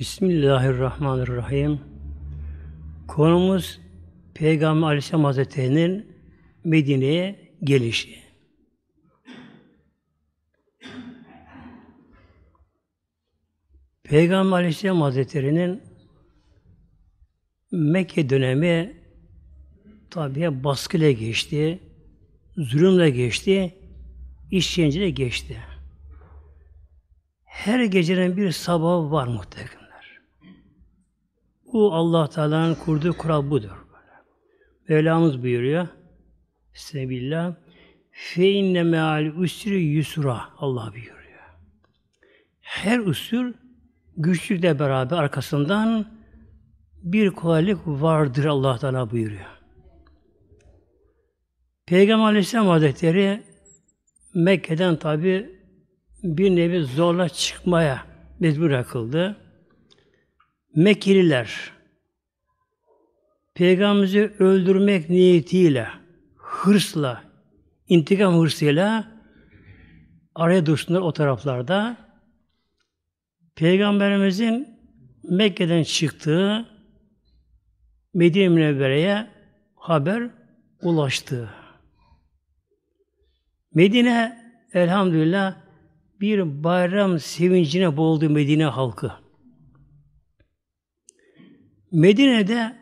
Bismillahirrahmanirrahim. Konumuz Peygamber Aleyhisselam Hazretleri'nin Medine'ye gelişi. Peygamber Aleyhisselam Hazretleri'nin Mekke dönemi tabiye baskıyla geçti, zulümle geçti, işkenceyle geçti. Her gecenin bir sabahı var muhtemelen. Bu Allah Teala'nın kurduğu kural budur. Mevlamız buyuruyor. Sebillah. Fe inne meal usri yusra. Allah buyuruyor. Her usul güçlükle beraber arkasından bir kolaylık vardır Allah Teala buyuruyor. Peygamber Aleyhisselam Hazretleri Mekke'den tabi bir nevi zorla çıkmaya mecbur akıldı. Mekkeliler Peygamberimizi öldürmek niyetiyle, hırsla, intikam hırsıyla araya dursunlar o taraflarda. Peygamberimizin Mekke'den çıktığı Medine Münevvere'ye haber ulaştı. Medine elhamdülillah bir bayram sevincine boğuldu Medine halkı. Medine'de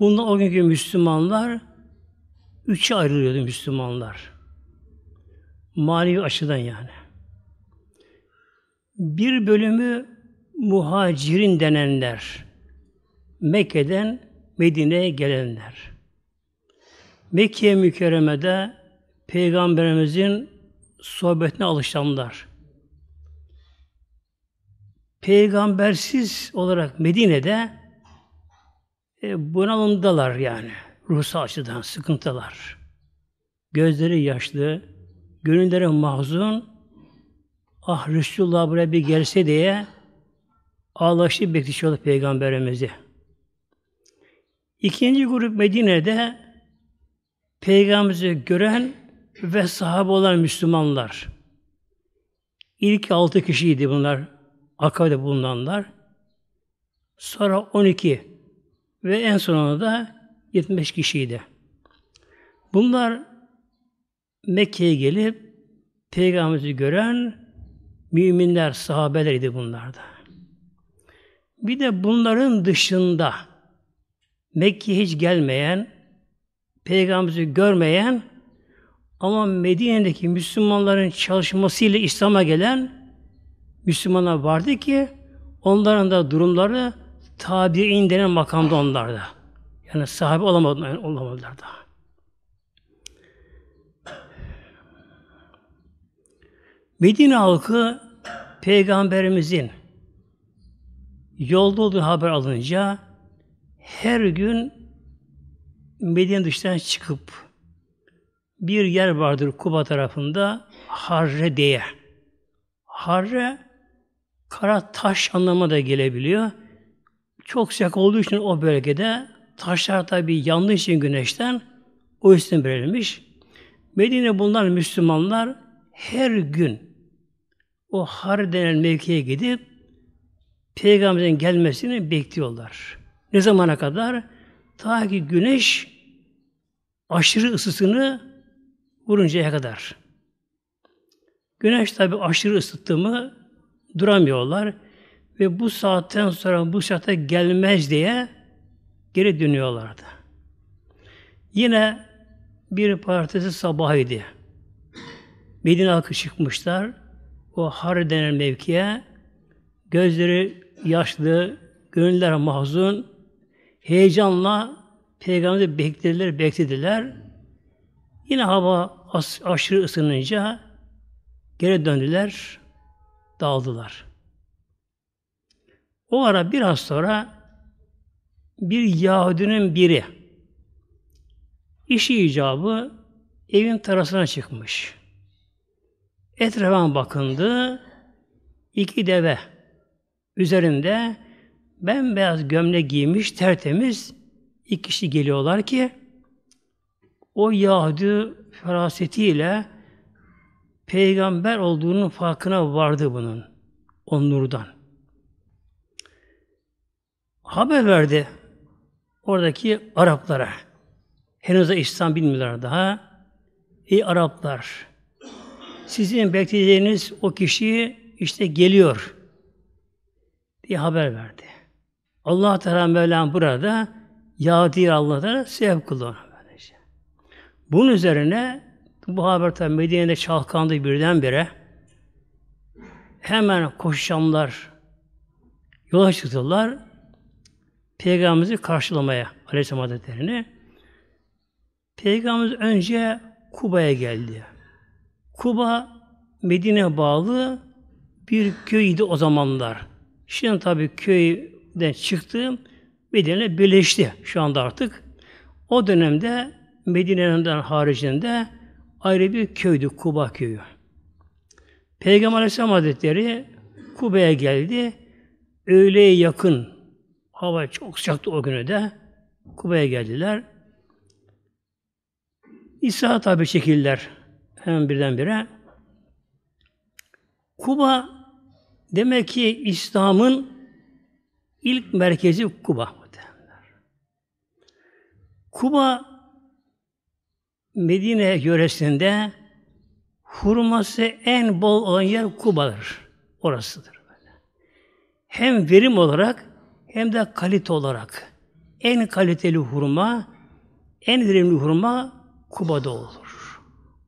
bundan o günkü Müslümanlar üçe ayrılıyordu Müslümanlar. Manevi açıdan yani. Bir bölümü muhacirin denenler. Mekke'den Medine'ye gelenler. Mekke mükerremede Peygamberimizin sohbetine alışanlar peygambersiz olarak Medine'de e, bunalımdalar yani. Ruhsal açıdan sıkıntılar. Gözleri yaşlı, gönülleri mahzun. Ah Resulullah buraya bir gelse diye ağlaştı bekliyorlar peygamberimizi. İkinci grup Medine'de peygamberimizi gören ve sahabe olan Müslümanlar. İlk altı kişiydi bunlar Akabe'de bulunanlar. Sonra 12 ve en sonunda da 75 kişiydi. Bunlar Mekke'ye gelip peygamberi gören müminler, sahabeleriydi bunlarda. Bir de bunların dışında Mekke'ye hiç gelmeyen, peygamberi görmeyen ama Medine'deki Müslümanların çalışmasıyla İslam'a gelen Müslümanlar vardı ki onların da durumları tabi'in denen makamda onlarda. Yani sahibi olamadılar, yani olamadılar daha. Medine halkı Peygamberimizin yolda olduğu haber alınca her gün Medine dışından çıkıp bir yer vardır Kuba tarafında Harre diye. Harre Kara taş anlamına da gelebiliyor. Çok sıcak olduğu için o bölgede taşlar tabi yandığı için güneşten o isim verilmiş. Medine bulunan Müslümanlar her gün o har denen mevkiye gidip peygamberin gelmesini bekliyorlar. Ne zamana kadar? Ta ki güneş aşırı ısısını vuruncaya kadar. Güneş tabi aşırı ısıttı mı duramıyorlar. Ve bu saatten sonra bu şarta gelmez diye geri dönüyorlardı. Yine bir partisi sabahıydı. Medine halkı çıkmışlar. O Har denen mevkiye gözleri yaşlı, gönüller mahzun, heyecanla peygamberi beklediler, beklediler. Yine hava aşırı ısınınca geri döndüler. Daldılar. O ara biraz sonra bir Yahudinin biri işi icabı evin tarasına çıkmış. Etrafına bakındı. iki deve üzerinde bembeyaz gömle giymiş tertemiz iki kişi geliyorlar ki o Yahudi ferasetiyle peygamber olduğunun farkına vardı bunun. O nurdan. Haber verdi oradaki Araplara. Henüz İslam bilmiyorlar daha. İyi Araplar! Sizin beklediğiniz o kişi işte geliyor diye haber verdi. Allah Teala Mevlam burada Yadir Allah'a sevk kılıyor. Bunun üzerine bu haber tabi Medine'de çalkandı birdenbire. Hemen koşuşanlar yola çıktılar. Peygamberimizi karşılamaya Aleyhisselam Hazretleri'ni. Peygamberimiz önce Kuba'ya geldi. Kuba Medine bağlı bir köydü o zamanlar. Şimdi tabi köyden çıktı, Medine'yle birleşti şu anda artık. O dönemde Medine'nin haricinde ayrı bir köydü, Kuba köyü. Peygamber Aleyhisselam Hazretleri Kuba'ya geldi. Öğleye yakın, hava çok sıcaktı o günü de, Kuba'ya geldiler. İsa tabi çekildiler hemen birdenbire. Kuba demek ki İslam'ın ilk merkezi Kuba. Kuba Medine yöresinde hurması en bol olan yer Kuba'dır. Orasıdır. Hem verim olarak hem de kalite olarak. En kaliteli hurma, en verimli hurma Kuba'da olur.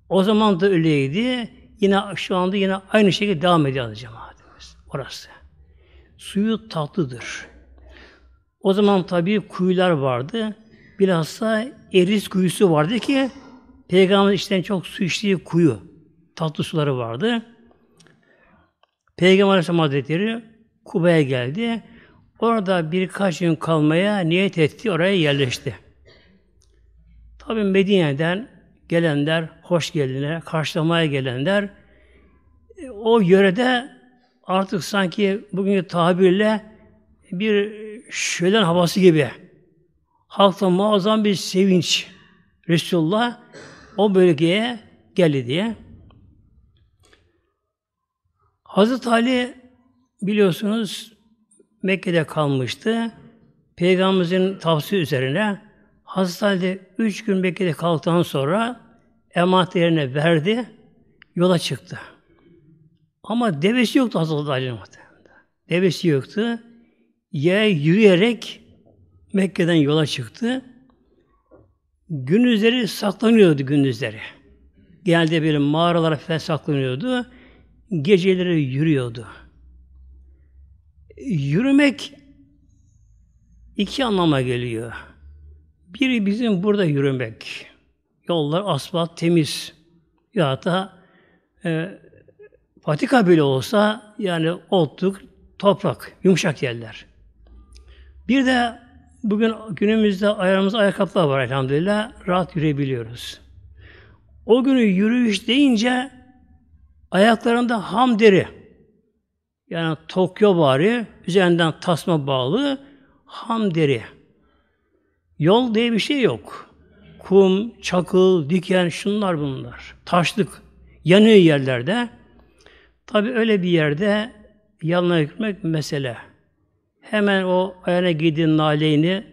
O zaman da öyleydi. Yine şu anda yine aynı şekilde devam ediyor cemaatimiz. Orası. Suyu tatlıdır. O zaman tabii kuyular vardı. Bilhassa Eris kuyusu vardı ki Peygamber içten çok su içtiği kuyu, tatlı suları vardı. Peygamber Aleyhisselam Hazretleri Kuba'ya geldi. Orada birkaç gün kalmaya niyet etti, oraya yerleşti. Tabi Medine'den gelenler, hoş gelenler, karşılamaya gelenler, e, o yörede artık sanki bugünkü tabirle bir şölen havası gibi. Halkta muazzam bir sevinç. Resulullah o bölgeye geldi diye. Hazreti Ali biliyorsunuz Mekke'de kalmıştı. Peygamberimizin tavsiye üzerine Hazreti Ali üç gün Mekke'de kalktıktan sonra emanet yerine verdi, yola çıktı. Ama devesi yoktu Hazreti Ali'nin Devesi yoktu. Yaya yürüyerek Mekke'den yola çıktı. Gündüzleri saklanıyordu gündüzleri. Genelde bir mağaralara falan saklanıyordu. Geceleri yürüyordu. Yürümek iki anlama geliyor. Biri bizim burada yürümek. Yollar asfalt temiz. Ya da e, patika bile olsa yani otluk, toprak, yumuşak yerler. Bir de Bugün günümüzde ayağımızda ayakkabılar var elhamdülillah. Rahat yürüyebiliyoruz. O günü yürüyüş deyince ayaklarında ham deri yani Tokyo bari üzerinden tasma bağlı ham deri. Yol diye bir şey yok. Kum, çakıl, diken şunlar bunlar. Taşlık yanıyor yerlerde. Tabi öyle bir yerde yanına yürümek mesele. Hemen o ayağına giydiği naleyni,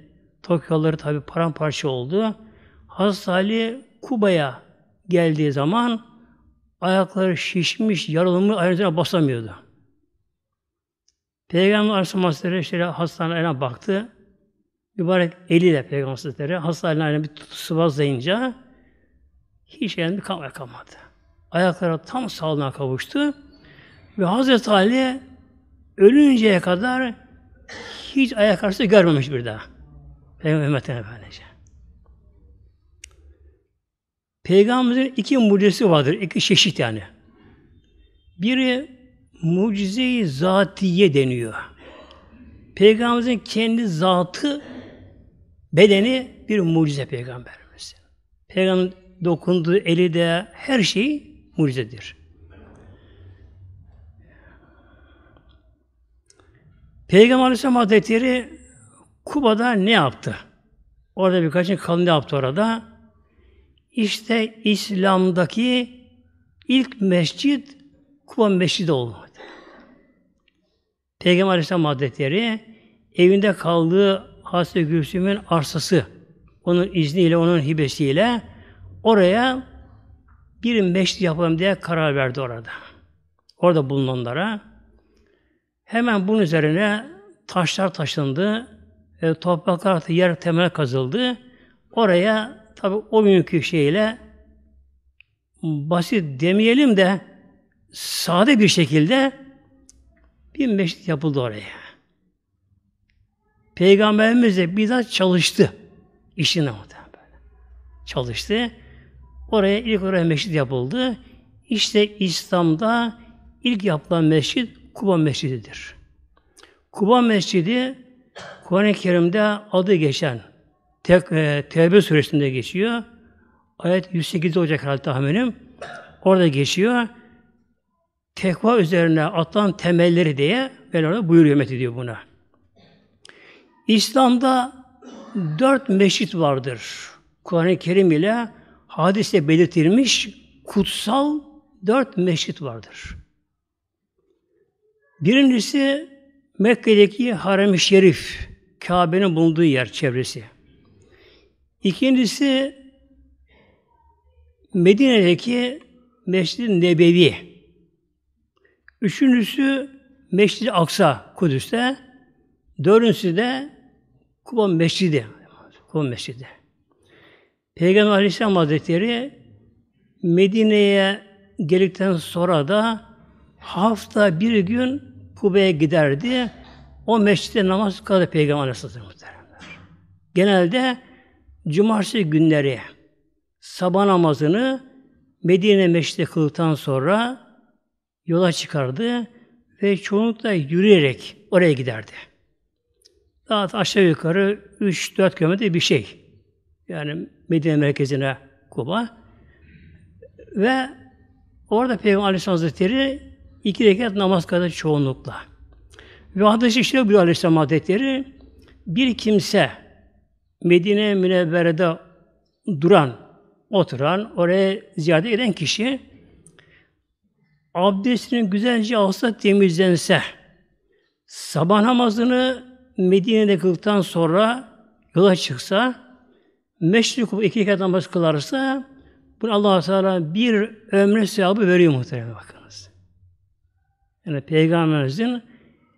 Tokyoları tabi paramparça oldu. Hazreti Ali Kuba'ya geldiği zaman ayakları şişmiş, yaralımı ayağına basamıyordu. Peygamber Aleyhisselam Hazretleri şöyle hastaneye baktı. Mübarek eliyle Peygamber Hazretleri hastaneye bir sıvazlayınca hiç elinde kalmaya kalmadı. Ayaklara tam sağlığına kavuştu. Ve Hazreti Ali ölünceye kadar hiç ayak arası görmemiş bir daha. Peygamber Efendimiz'e. Peygamberimizin iki mucizesi vardır. iki çeşit yani. Biri mucize-i zatiye deniyor. Peygamberimizin kendi zatı bedeni bir mucize peygamberimiz. Peygamberin dokunduğu eli de her şey mucizedir. Peygamber Aleyhisselam Hazretleri Kuba'da ne yaptı? Orada birkaç kalın ne yaptı orada? İşte İslam'daki ilk mescit Kuba Mescidi oldu. Peygamber Aleyhisselam Hazretleri evinde kaldığı Hazreti Gülsüm'ün arsası onun izniyle, onun hibesiyle oraya bir meşri yapalım diye karar verdi orada. Orada bulunanlara Hemen bunun üzerine taşlar taşındı, e, topraklar yer temel kazıldı. Oraya tabi o günkü şeyle basit demeyelim de sade bir şekilde bir meşrit yapıldı oraya. Peygamberimiz de bizzat çalıştı işine böyle. Çalıştı. Oraya ilk oraya meşrit yapıldı. İşte İslam'da ilk yapılan meşrit Kuba Mescidi'dir. Kuba Mescidi Kur'an-ı Kerim'de adı geçen tek, e, Tevbe suresinde geçiyor. Ayet 108 olacak herhalde tahminim. Orada geçiyor. Tekva üzerine atılan temelleri diye böyle orada buyuruyor Mehmet diyor buna. İslam'da dört meşit vardır. Kur'an-ı Kerim ile hadiste belirtilmiş kutsal dört meşit vardır. Birincisi Mekke'deki Harem-i Şerif, Kabe'nin bulunduğu yer çevresi. İkincisi Medine'deki Mescid-i Nebevi. Üçüncüsü Mescid-i Aksa Kudüs'te. Dördüncüsü de Kuba Mescidi. Kuba Mescidi. Peygamber Aleyhisselam Hazretleri Medine'ye geldikten sonra da hafta bir gün Kube'ye giderdi. O mescitte namaz kıldı Peygamber Aleyhisselatü Muhteremler. Genelde cumartesi günleri sabah namazını Medine meşte kıldıktan sonra yola çıkardı ve çoğunlukla yürüyerek oraya giderdi. Daha aşağı yukarı 3-4 kilometre bir şey. Yani Medine merkezine Kuba. Ve orada Peygamber Aleyhisselam Hazretleri iki rekat namaz kadar çoğunlukla. Ve hadis işte bu Aleyhisselam Hazretleri, bir kimse Medine Münevvere'de duran, oturan, oraya ziyade eden kişi abdestini güzelce alsa temizlense, sabah namazını Medine'de kıldıktan sonra yola çıksa, meşrikup iki rekat namaz kılarsa, bunu allah Teala bir ömre sevabı veriyor muhtemelen bakın. Yani Peygamberimizin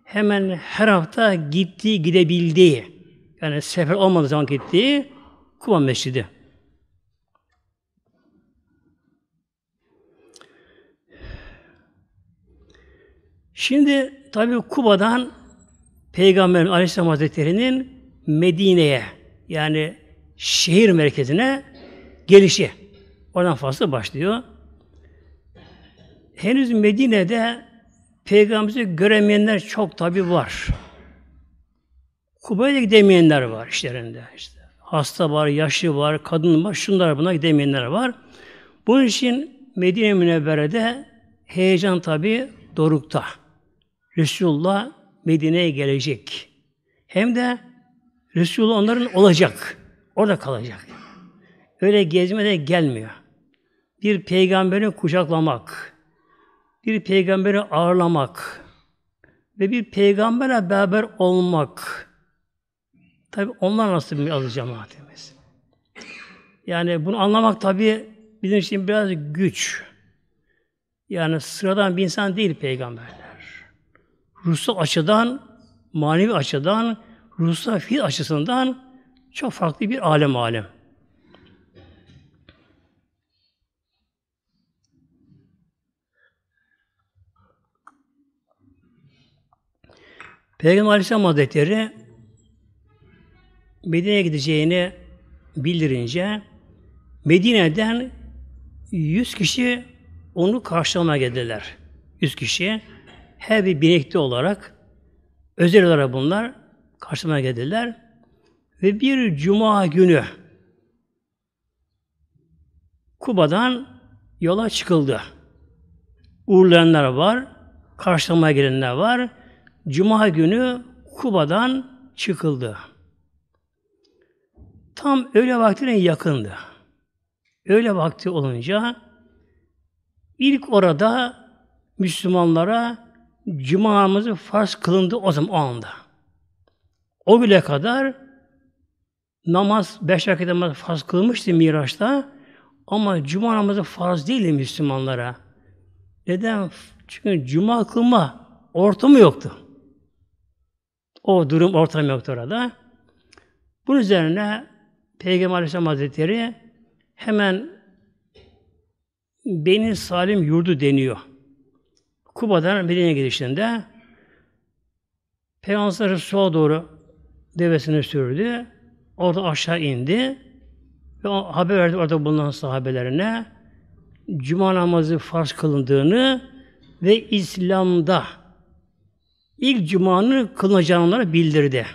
hemen her hafta gittiği, gidebildiği, yani sefer olmadığı zaman gittiği Kuba Mescidi. Şimdi tabi Kuba'dan Peygamber Aleyhisselam Hazretleri'nin Medine'ye yani şehir merkezine gelişi. Oradan fazla başlıyor. Henüz Medine'de Peygamberimizi göremeyenler çok tabi var. Kuba'ya da gidemeyenler var işlerinde. işte. hasta var, yaşlı var, kadın var, şunlar buna gidemeyenler var. Bunun için Medine Münevvere'de heyecan tabi dorukta. Resulullah Medine'ye gelecek. Hem de Resulullah onların olacak. Orada kalacak. Öyle gezmede gelmiyor. Bir peygamberi kucaklamak, bir peygamberi ağırlamak ve bir peygambere beraber olmak. Tabi onlar nasıl bir alı cemaatimiz. Yani bunu anlamak tabi bizim için biraz güç. Yani sıradan bir insan değil peygamberler. Ruhsal açıdan, manevi açıdan, ruhsal fiil açısından çok farklı bir alem alem. Peygamber Aleyhisselam Hazretleri Medine'ye gideceğini bildirince Medine'den 100 kişi onu karşılamaya geldiler. 100 kişi her bir binekli olarak özel olarak bunlar karşılamaya geldiler. Ve bir cuma günü Kuba'dan yola çıkıldı. Uğurlayanlar var, karşılamaya gelenler var, Cuma günü Kuba'dan çıkıldı. Tam öğle vaktine yakındı. Öğle vakti olunca ilk orada Müslümanlara Cuma'mızı farz kılındı o zaman o anda. O güne kadar namaz, beş vakit namaz farz kılmıştı Miraç'ta ama Cuma namazı farz değil Müslümanlara. Neden? Çünkü Cuma kılma ortamı yoktu. O durum ortam yoktu orada. Bunun üzerine Peygamber Aleyhisselam Hazretleri hemen Beni Salim yurdu deniyor. Kuba'dan Medine'ye gidişinde Peygamber sola doğru devesini sürdü. Orada aşağı indi. Ve haber verdi orada bulunan sahabelerine cuma namazı farz kılındığını ve İslam'da ilk cumanı kılınacağını onlara bildirdi.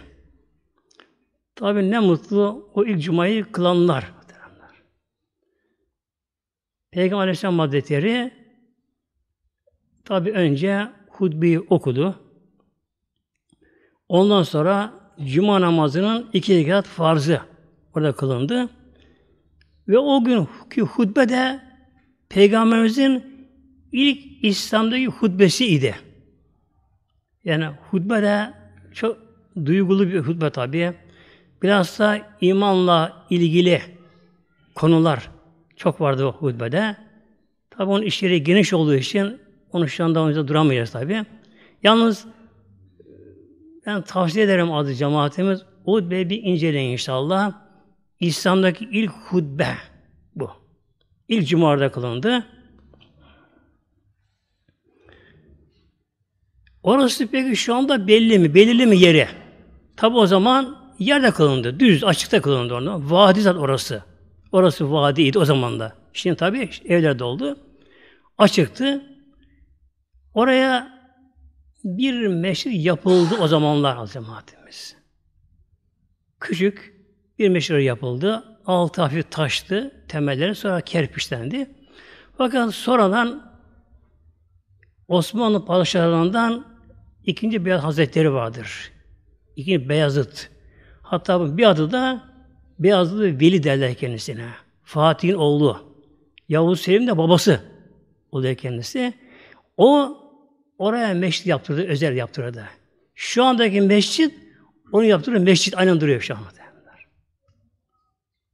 Tabi ne mutlu o ilk cumayı kılanlar. Peygamber Aleyhisselam Hazretleri tabi önce hutbeyi okudu. Ondan sonra cuma namazının iki rekat farzı orada kılındı. Ve o günkü hutbe de Peygamberimizin ilk İslam'daki hutbesi idi. Yani hutbe de çok duygulu bir hutbe tabi. Biraz da imanla ilgili konular çok vardı o hutbede. Tabi onun işleri geniş olduğu için onu şu anda önce duramayacağız tabi. Yalnız e, ben tavsiye ederim adı cemaatimiz hutbeyi bir inceleyin inşallah. İslam'daki ilk hutbe bu. İlk cumarda kılındı. Orası peki şu anda belli mi? Belirli mi yeri? Tabi o zaman yerde kılındı. Düz, açıkta kılındı orada. Vadi zat orası. Orası vadiydi o zaman da. Şimdi tabi evler doldu. Açıktı. Oraya bir meşri yapıldı o zamanlar az cemaatimiz. Küçük bir meşri yapıldı. Altı hafif taştı temelleri sonra kerpiçlendi. Fakat sonradan Osmanlı padişahlarından İkinci Beyaz Hazretleri vardır. İkinci Beyazıt. Hatta bir adı da Beyazıt Veli derler kendisine. Fatih'in oğlu. Yavuz Selim de babası oluyor kendisi. O oraya meşrit yaptırdı, özel yaptırdı. Şu andaki mescit, onu yaptırdığı mescit aynen duruyor şu anda.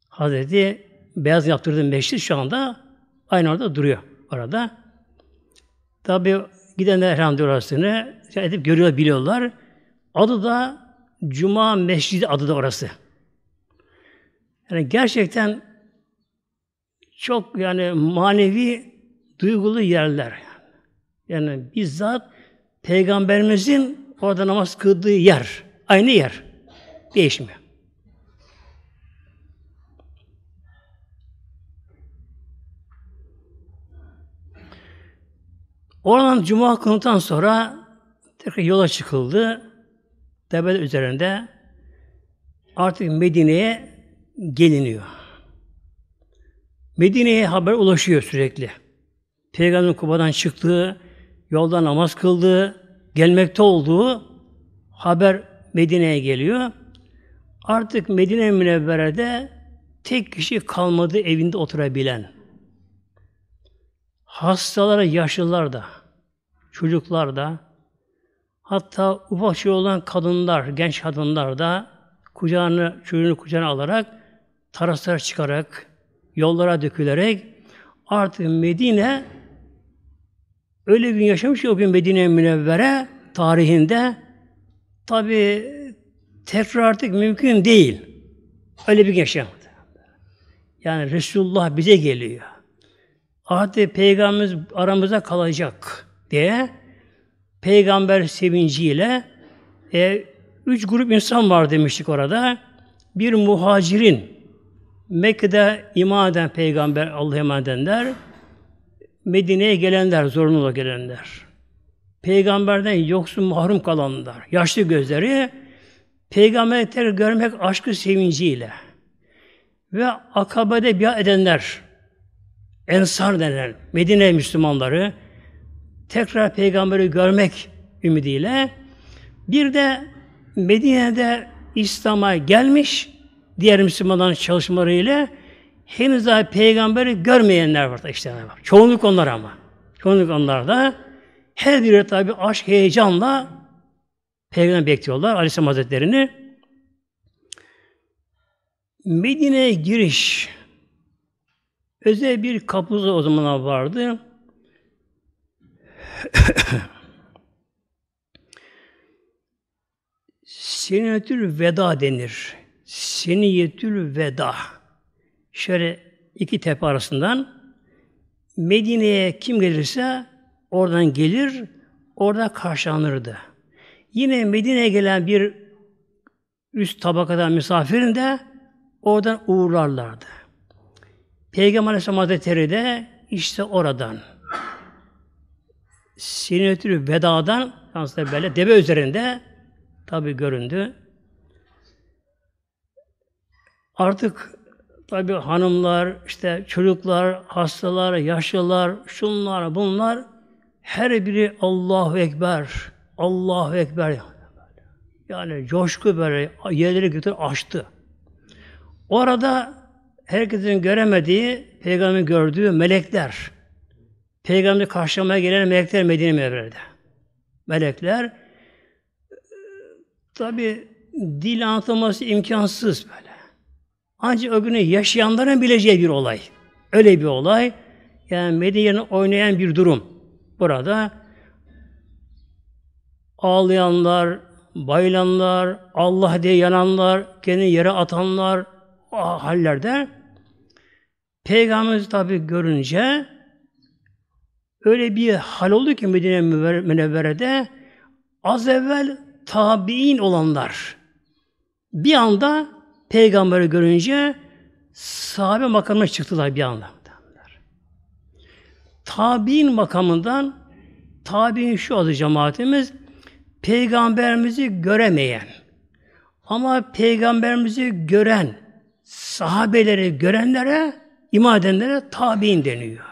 Hazreti Beyaz yaptırdığı mescit şu anda aynı orada duruyor orada. Tabi gidenler elhamdülillah şey, edip görüyorlar, biliyorlar. Adı da Cuma Mescidi adı da orası. Yani gerçekten çok yani manevi duygulu yerler. Yani bizzat peygamberimizin orada namaz kıldığı yer. Aynı yer. Değişmiyor. Oradan cuma kılındıktan sonra Tekrar yola çıkıldı. Debel üzerinde artık Medine'ye geliniyor. Medine'ye haber ulaşıyor sürekli. Peygamberin Kuba'dan çıktığı, yolda namaz kıldığı, gelmekte olduğu haber Medine'ye geliyor. Artık Medine Münevvere'de tek kişi kalmadı evinde oturabilen. Hastalara, yaşlılar da, çocuklar da, Hatta ufak şey olan kadınlar, genç kadınlar da kucağını, çocuğunu kucağına alarak taraslara çıkarak, yollara dökülerek artık Medine öyle gün yaşamış ki o gün Medine Münevvere tarihinde tabi tekrar artık mümkün değil. Öyle bir yaşamadı. Yani Resulullah bize geliyor. Artık Peygamberimiz aramıza kalacak diye peygamber sevinciyle e, üç grup insan var demiştik orada. Bir muhacirin, Mekke'de iman eden peygamber Allah'a emanet edenler, Medine'ye gelenler, zorunlu gelenler. Peygamberden yoksun mahrum kalanlar, yaşlı gözleri, peygamberi görmek aşkı sevinciyle ve akabede biat edenler, ensar denen Medine Müslümanları, tekrar peygamberi görmek ümidiyle bir de Medine'de İslam'a gelmiş diğer Müslümanların çalışmalarıyla henüz daha peygamberi görmeyenler var işte. Var. Çoğunluk onlar ama. Çoğunluk onlar da her biri tabi aşk heyecanla peygamber bekliyorlar Aleyhisselam Hazretleri'ni. Medine'ye giriş özel bir kapıza o zamanlar vardı. Seniyetül veda denir. Seniyetül veda. Şöyle iki tepe arasından Medine'ye kim gelirse oradan gelir, orada karşılanırdı. Yine Medine'ye gelen bir üst tabakadan misafirin de oradan uğurlarlardı. Peygamber Aleyhisselam Hazretleri de işte oradan Sinetül Veda'dan Hazreti böyle deve üzerinde tabi göründü. Artık tabi hanımlar, işte çocuklar, hastalar, yaşlılar, şunlar, bunlar her biri Allahu Ekber, Allahu Ekber yani coşku böyle yerleri götür açtı. Orada herkesin göremediği, peygamberin gördüğü melekler, Peygamber karşılamaya gelen melekler Medine Mevre'de. Melekler e, tabi dil anlatılması imkansız böyle. Ancak o günü yaşayanların bileceği bir olay. Öyle bir olay. Yani Medine'nin oynayan bir durum. Burada ağlayanlar, bayılanlar, Allah diye yananlar, kendi yere atanlar o hallerde Peygamberimiz tabi görünce öyle bir hal oldu ki Medine Münevvere'de az evvel tabi'in olanlar bir anda peygamberi görünce sahabe makamına çıktılar bir anda. Tabi'in makamından tabi'in şu adı cemaatimiz peygamberimizi göremeyen ama peygamberimizi gören sahabeleri görenlere iman edenlere tabi'in deniyor.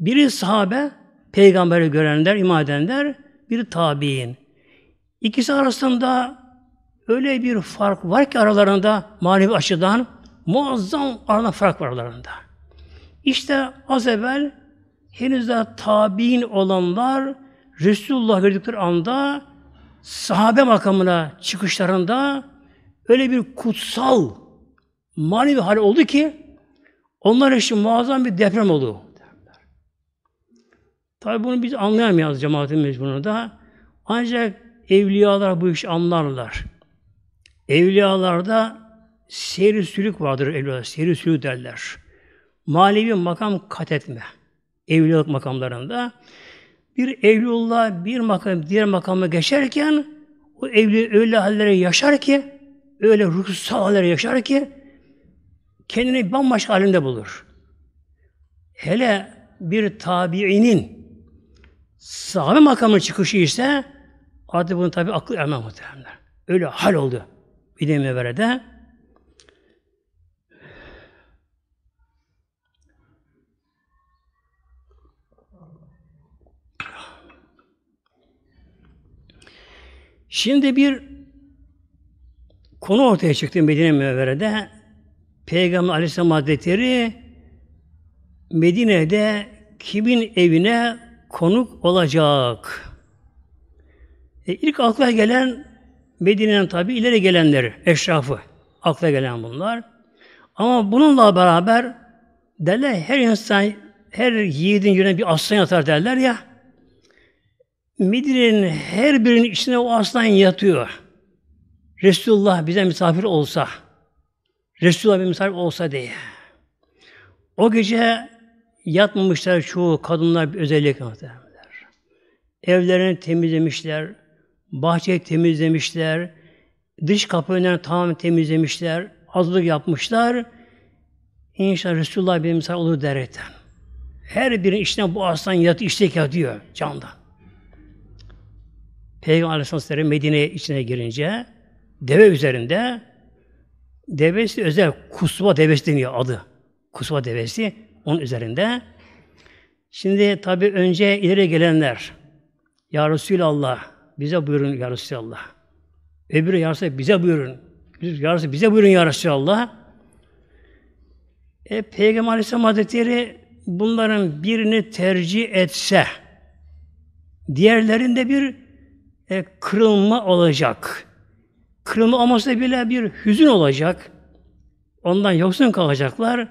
Biri sahabe, peygamberi görenler, iman edenler, biri tabi'in. İkisi arasında öyle bir fark var ki aralarında manevi açıdan muazzam arada fark var aralarında. İşte az evvel henüz daha tabi'in olanlar Resulullah verdikleri anda sahabe makamına çıkışlarında öyle bir kutsal manevi hal oldu ki onlar için muazzam bir deprem oldu. Tabi bunu biz anlayamayız bunu da. Ancak evliyalar bu işi anlarlar. Evliyalarda seyri sülük vardır evliyalar. Seyri sülük derler. Manevi makam kat etme. Evliyalık makamlarında. Bir evliyullah bir makam diğer makama geçerken o evli öyle hallere yaşar ki öyle ruhsal hallere yaşar ki kendini bambaşka halinde bulur. Hele bir tabiinin Sahabe makamının çıkışı ise artık bunu tabi akıl ermem muhtemelen. Öyle hal oldu. Bir Mevvere'de Şimdi bir konu ortaya çıktı Medine Münevvere'de. Peygamber Aleyhisselam Hazretleri Medine'de kimin evine konuk olacak. E, ilk akla gelen Medine'nin tabi ileri gelenleri, eşrafı. Akla gelen bunlar. Ama bununla beraber derler her insan, her yiğidin yüreğine bir aslan yatar derler ya. Medine'nin her birinin içine o aslan yatıyor. Resulullah bize misafir olsa, Resulullah bir misafir olsa diye. O gece Yatmamışlar çoğu kadınlar özellikle muhtemelenler. Evlerini temizlemişler, bahçeyi temizlemişler, dış kapı önlerini tamamen temizlemişler, azlık yapmışlar. İnşallah Resulullah benim sana olur derekten. Her birinin içine bu aslan yat, iştek yatıyor candan. Peygamber Aleyhisselam Medine içine girince deve üzerinde devesi özel kusva devesi deniyor adı. Kusva devesi onun üzerinde. Şimdi tabi önce ileri gelenler. Ya Resulallah bize buyurun Ya Resulallah. Öbürü Ya Resulallah bize buyurun. Ya Resulallah bize buyurun Ya Resulallah. E, Peygamber Aleyhisselam Hazretleri bunların birini tercih etse diğerlerinde bir e, kırılma olacak. Kırılma olmasa bile bir hüzün olacak. Ondan yoksun kalacaklar.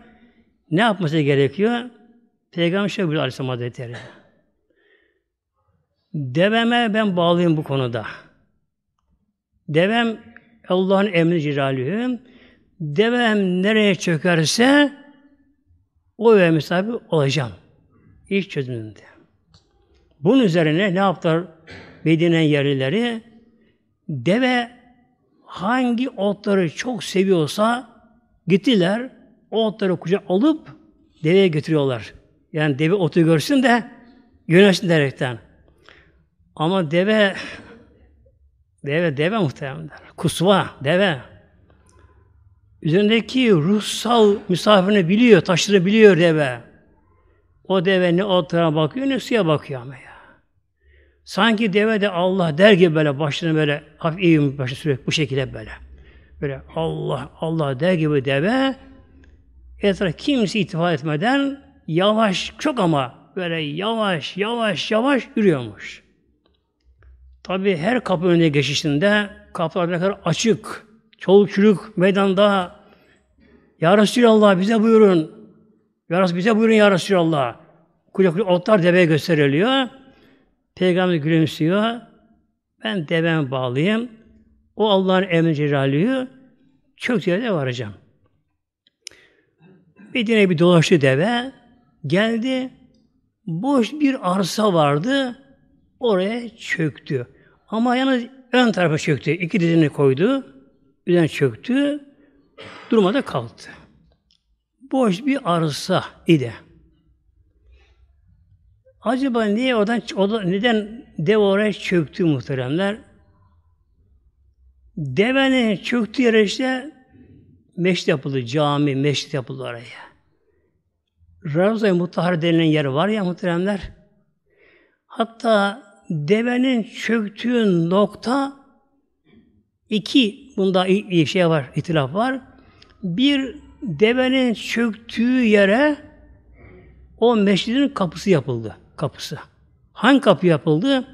Ne yapması gerekiyor? Peygamber şöyle buyuruyor Aleyhisselam Hazretleri. Deveme ben bağlıyım bu konuda. Devem Allah'ın emri cilalühüm. Devem nereye çökerse o ve sahibi olacağım. İlk çözümünde. Bunun üzerine ne yaptılar Medine yerlileri? Deve hangi otları çok seviyorsa gittiler, o otları kucak alıp deveye götürüyorlar. Yani deve otu görsün de yönelsin derekten. Ama deve deve deve muhtemelen. Kusva deve. Üzerindeki ruhsal misafirini biliyor, taşları biliyor deve. O deve ne otlara bakıyor ne suya bakıyor ama ya. Sanki deve de Allah der gibi böyle başını böyle hafif eğim başı sürekli bu şekilde böyle. Böyle Allah Allah der gibi deve etraf kimse itifa etmeden yavaş çok ama böyle yavaş yavaş yavaş yürüyormuş. Tabi her kapı önüne geçişinde kapılar ne kadar açık, çoluk çürük meydanda. Ya Resulallah bize buyurun. Ya Resul, bize buyurun Ya Resulallah. Kucak kucak otlar deveye gösteriliyor. Peygamber gülümsüyor. Ben devem bağlayayım. O Allah'ın emri celaliyi çok yerde varacağım. Medine'ye bir dolaştı deve. Geldi. Boş bir arsa vardı. Oraya çöktü. Ama yalnız ön tarafa çöktü. İki dizini koydu. Üzerine çöktü. Durmada kaldı. Boş bir arsa idi. Acaba niye oradan, neden dev oraya çöktü muhteremler? Devenin çöktüğü yere işte meşt yapıldı, cami, meşt yapıldı oraya. Ravza-i Mutahhar denilen yer var ya muhteremler. Hatta devenin çöktüğü nokta iki bunda bir şey var, itilaf var. Bir devenin çöktüğü yere o meşridin kapısı yapıldı. Kapısı. Hangi kapı yapıldı?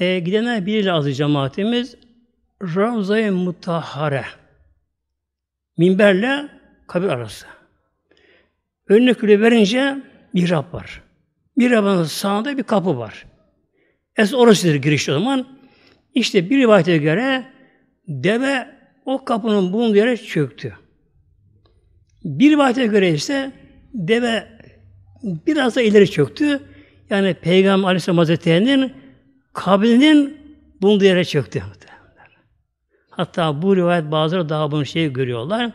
E, gidenler biriyle azı cemaatimiz Ravza-i Mutahhare. Minberle kabir arası. Önüne küle verince mihrap var. Mihrabın sağında bir kapı var. Es orasıdır giriş o zaman. İşte bir rivayete göre deve o kapının bulunduğu yere çöktü. Bir rivayete göre ise deve biraz da ileri çöktü. Yani Peygamber Aleyhisselam Hazretleri'nin kabrinin bulunduğu yere çöktü. Hatta bu rivayet bazıları daha bunu şey görüyorlar.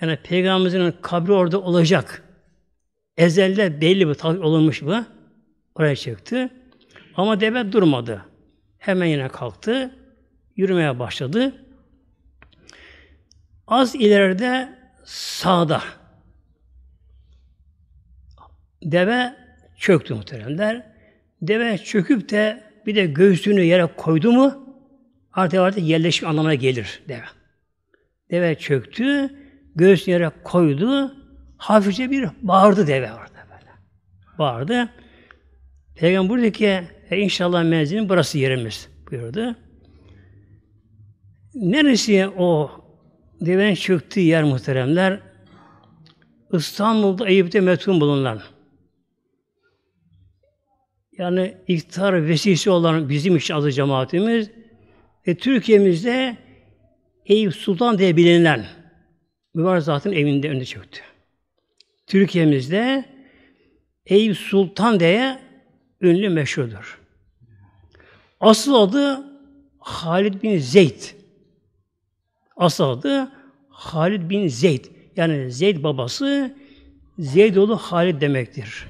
Yani Peygamberimizin kabri orada olacak. Ezelde belli bu, tabi olunmuş bu. Oraya çıktı. Ama deve durmadı. Hemen yine kalktı. Yürümeye başladı. Az ileride sağda deve çöktü muhteremler. Deve çöküp de bir de göğsünü yere koydu mu Artık artık yerleşme anlamına gelir deve. Deve çöktü, göğsünü yere koydu, hafifçe bir bağırdı deve orada böyle. Bağırdı. Peygamber buyurdu ki e, inşallah menzilin burası yerimiz buyurdu. Neresi o devenin çöktüğü yer muhteremler? İstanbul'da Eyüp'te metun bulunan yani iftar vesilesi olan bizim için azı cemaatimiz e, Türkiye'mizde Eyüp Sultan diye bilinen mübarek zatın evinde önüne çöktü. Türkiye'mizde Eyüp Sultan diye ünlü meşhurdur. Asıl adı Halid bin Zeyd. Asıl adı Halid bin Zeyd. Yani Zeyd babası Zeydoğlu Halid demektir.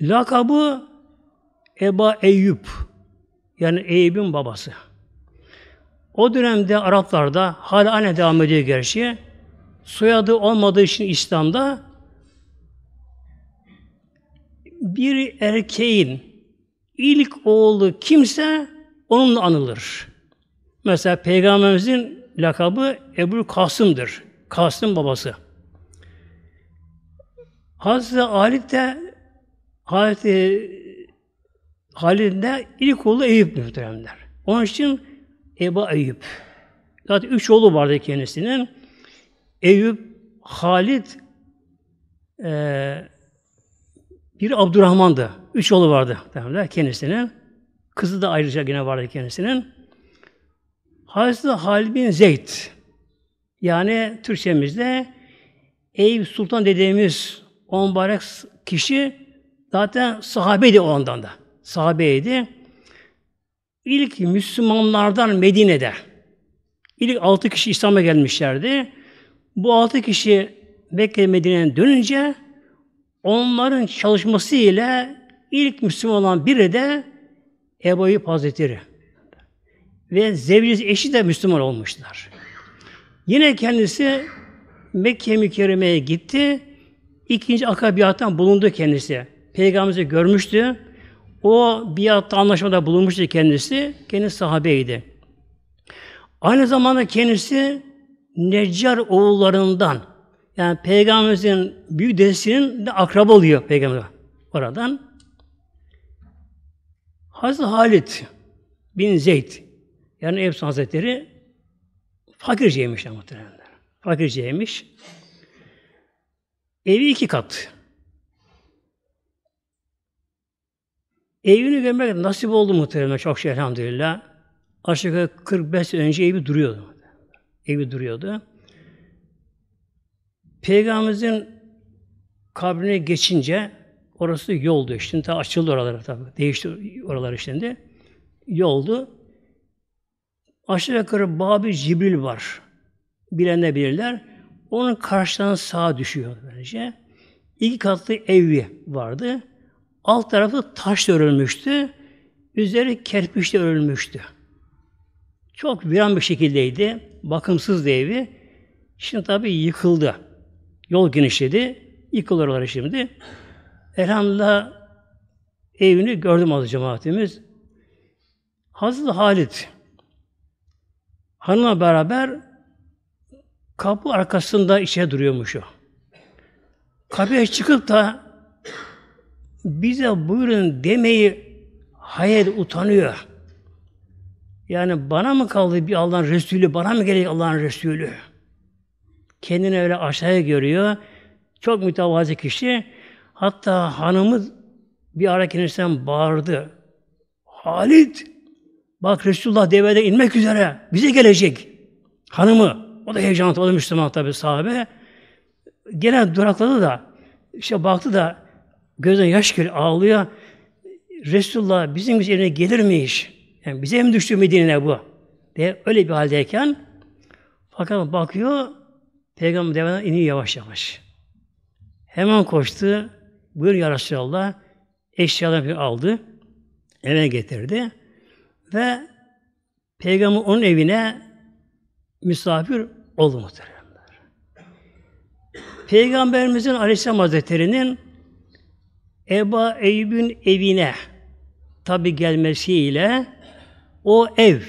Lakabı Eba Eyüp. Yani Eyüp'ün babası. O dönemde Araplarda hala anne devam ediyor gerçi. Soyadı olmadığı için İslam'da bir erkeğin ilk oğlu kimse onunla anılır. Mesela Peygamberimizin lakabı Ebu Kasım'dır. Kasım babası. Hazreti Ali de Hazreti halinde ilk oğlu Eyüp muhteremler. Onun için Eba Eyüp. Zaten üç oğlu vardı kendisinin. Eyüp, Halit e, bir Abdurrahman'dı. Üç oğlu vardı muhteremler kendisinin. Kızı da ayrıca yine vardı kendisinin. Hazreti Halid bin Zeyd. Yani Türkçemizde Eyüp Sultan dediğimiz on barek kişi zaten sahabeydi o andan da sahabeydi. İlk Müslümanlardan Medine'de ilk altı kişi İslam'a gelmişlerdi. Bu altı kişi Mekke medineye dönünce onların çalışması ile ilk Müslüman olan biri de Ebu Ayyub Hazretleri. Ve zevcisi eşi de Müslüman olmuşlar. Yine kendisi Mekke mükerremeye gitti. İkinci akabiyattan bulundu kendisi. Peygamberimizi görmüştü. O biatta anlaşmada bulunmuştu kendisi. Kendisi sahabeydi. Aynı zamanda kendisi Necar oğullarından yani Peygamberimizin büyük dedesinin de akraba oluyor Peygamber oradan. Hazreti Halit bin Zeyd yani Efsa Hazretleri fakirceymiş muhtemelenler. Fakirceymiş. Evi iki kat. Evini görmek nasip oldu muhtemelen çok şey elhamdülillah. Aşağı yukarı 45 önce evi duruyordu. Evi duruyordu. Peygamberimizin kabrine geçince orası yoldu işte. Ta açıldı oralar tabi. Değişti oralar şimdi. Yoldu. Aşağı yukarı Babi Cibril var. Bilenler bilirler. Onun karşıdan sağa düşüyor bence. İki katlı evi vardı. Alt tarafı taş örülmüştü. Üzeri kerpiçle örülmüştü. Çok viran bir şekildeydi. bakımsız evi. Şimdi tabii yıkıldı. Yol genişledi. Yıkılırlar şimdi. Elhamdülillah evini gördüm az cemaatimiz. Hazreti Halit hanımla beraber kapı arkasında içe duruyormuş o. Kapıya çıkıp da bize buyurun demeyi hayal utanıyor. Yani bana mı kaldı bir Allah'ın Resulü, bana mı gelecek Allah'ın Resulü? Kendini öyle aşağıya görüyor. Çok mütevazi kişi. Hatta hanımı bir ara kendisinden bağırdı. Halit, bak Resulullah devrede inmek üzere, bize gelecek. Hanımı, o da heyecanlı, o da Müslüman tabi sahabe. Gene durakladı da, işte baktı da, Gözden yaş geliyor, ağlıyor. Resulullah bizim üzerine gelir mi iş? Yani bize mi düştü Medine'ne bu? De öyle bir haldeyken fakat bakıyor Peygamber devadan iniyor yavaş yavaş. Hemen koştu. Buyur ya Resulallah. Eşyalarını aldı. Eve getirdi. Ve Peygamber onun evine misafir oldu muhteremler. Peygamberimizin Aleyhisselam Hazretleri'nin Eba Eyüp'ün evine tabi gelmesiyle o ev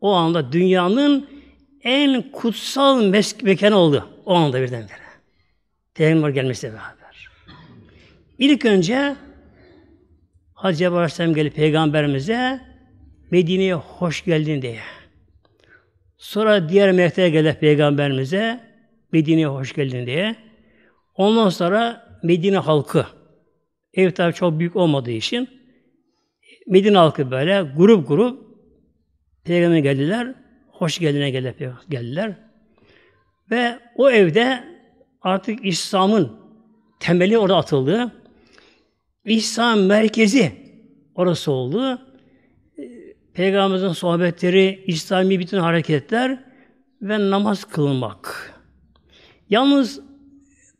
o anda dünyanın en kutsal mesk mekanı oldu. O anda birdenbire. Peygamber gelmesiyle beraber. İlk önce Hacı Ebu Aleyhisselam gelip Peygamberimize Medine'ye hoş geldin diye. Sonra diğer melekler gelip Peygamberimize Medine'ye hoş geldin diye. Ondan sonra Medine halkı Ev tabi çok büyük olmadığı için Medine halkı böyle grup grup Peygamber'e geldiler. Hoş geldine geldiler. Ve o evde artık İslam'ın temeli orada atıldı. İslam merkezi orası oldu. Ee, Peygamberimizin sohbetleri, İslami bütün hareketler ve namaz kılmak. Yalnız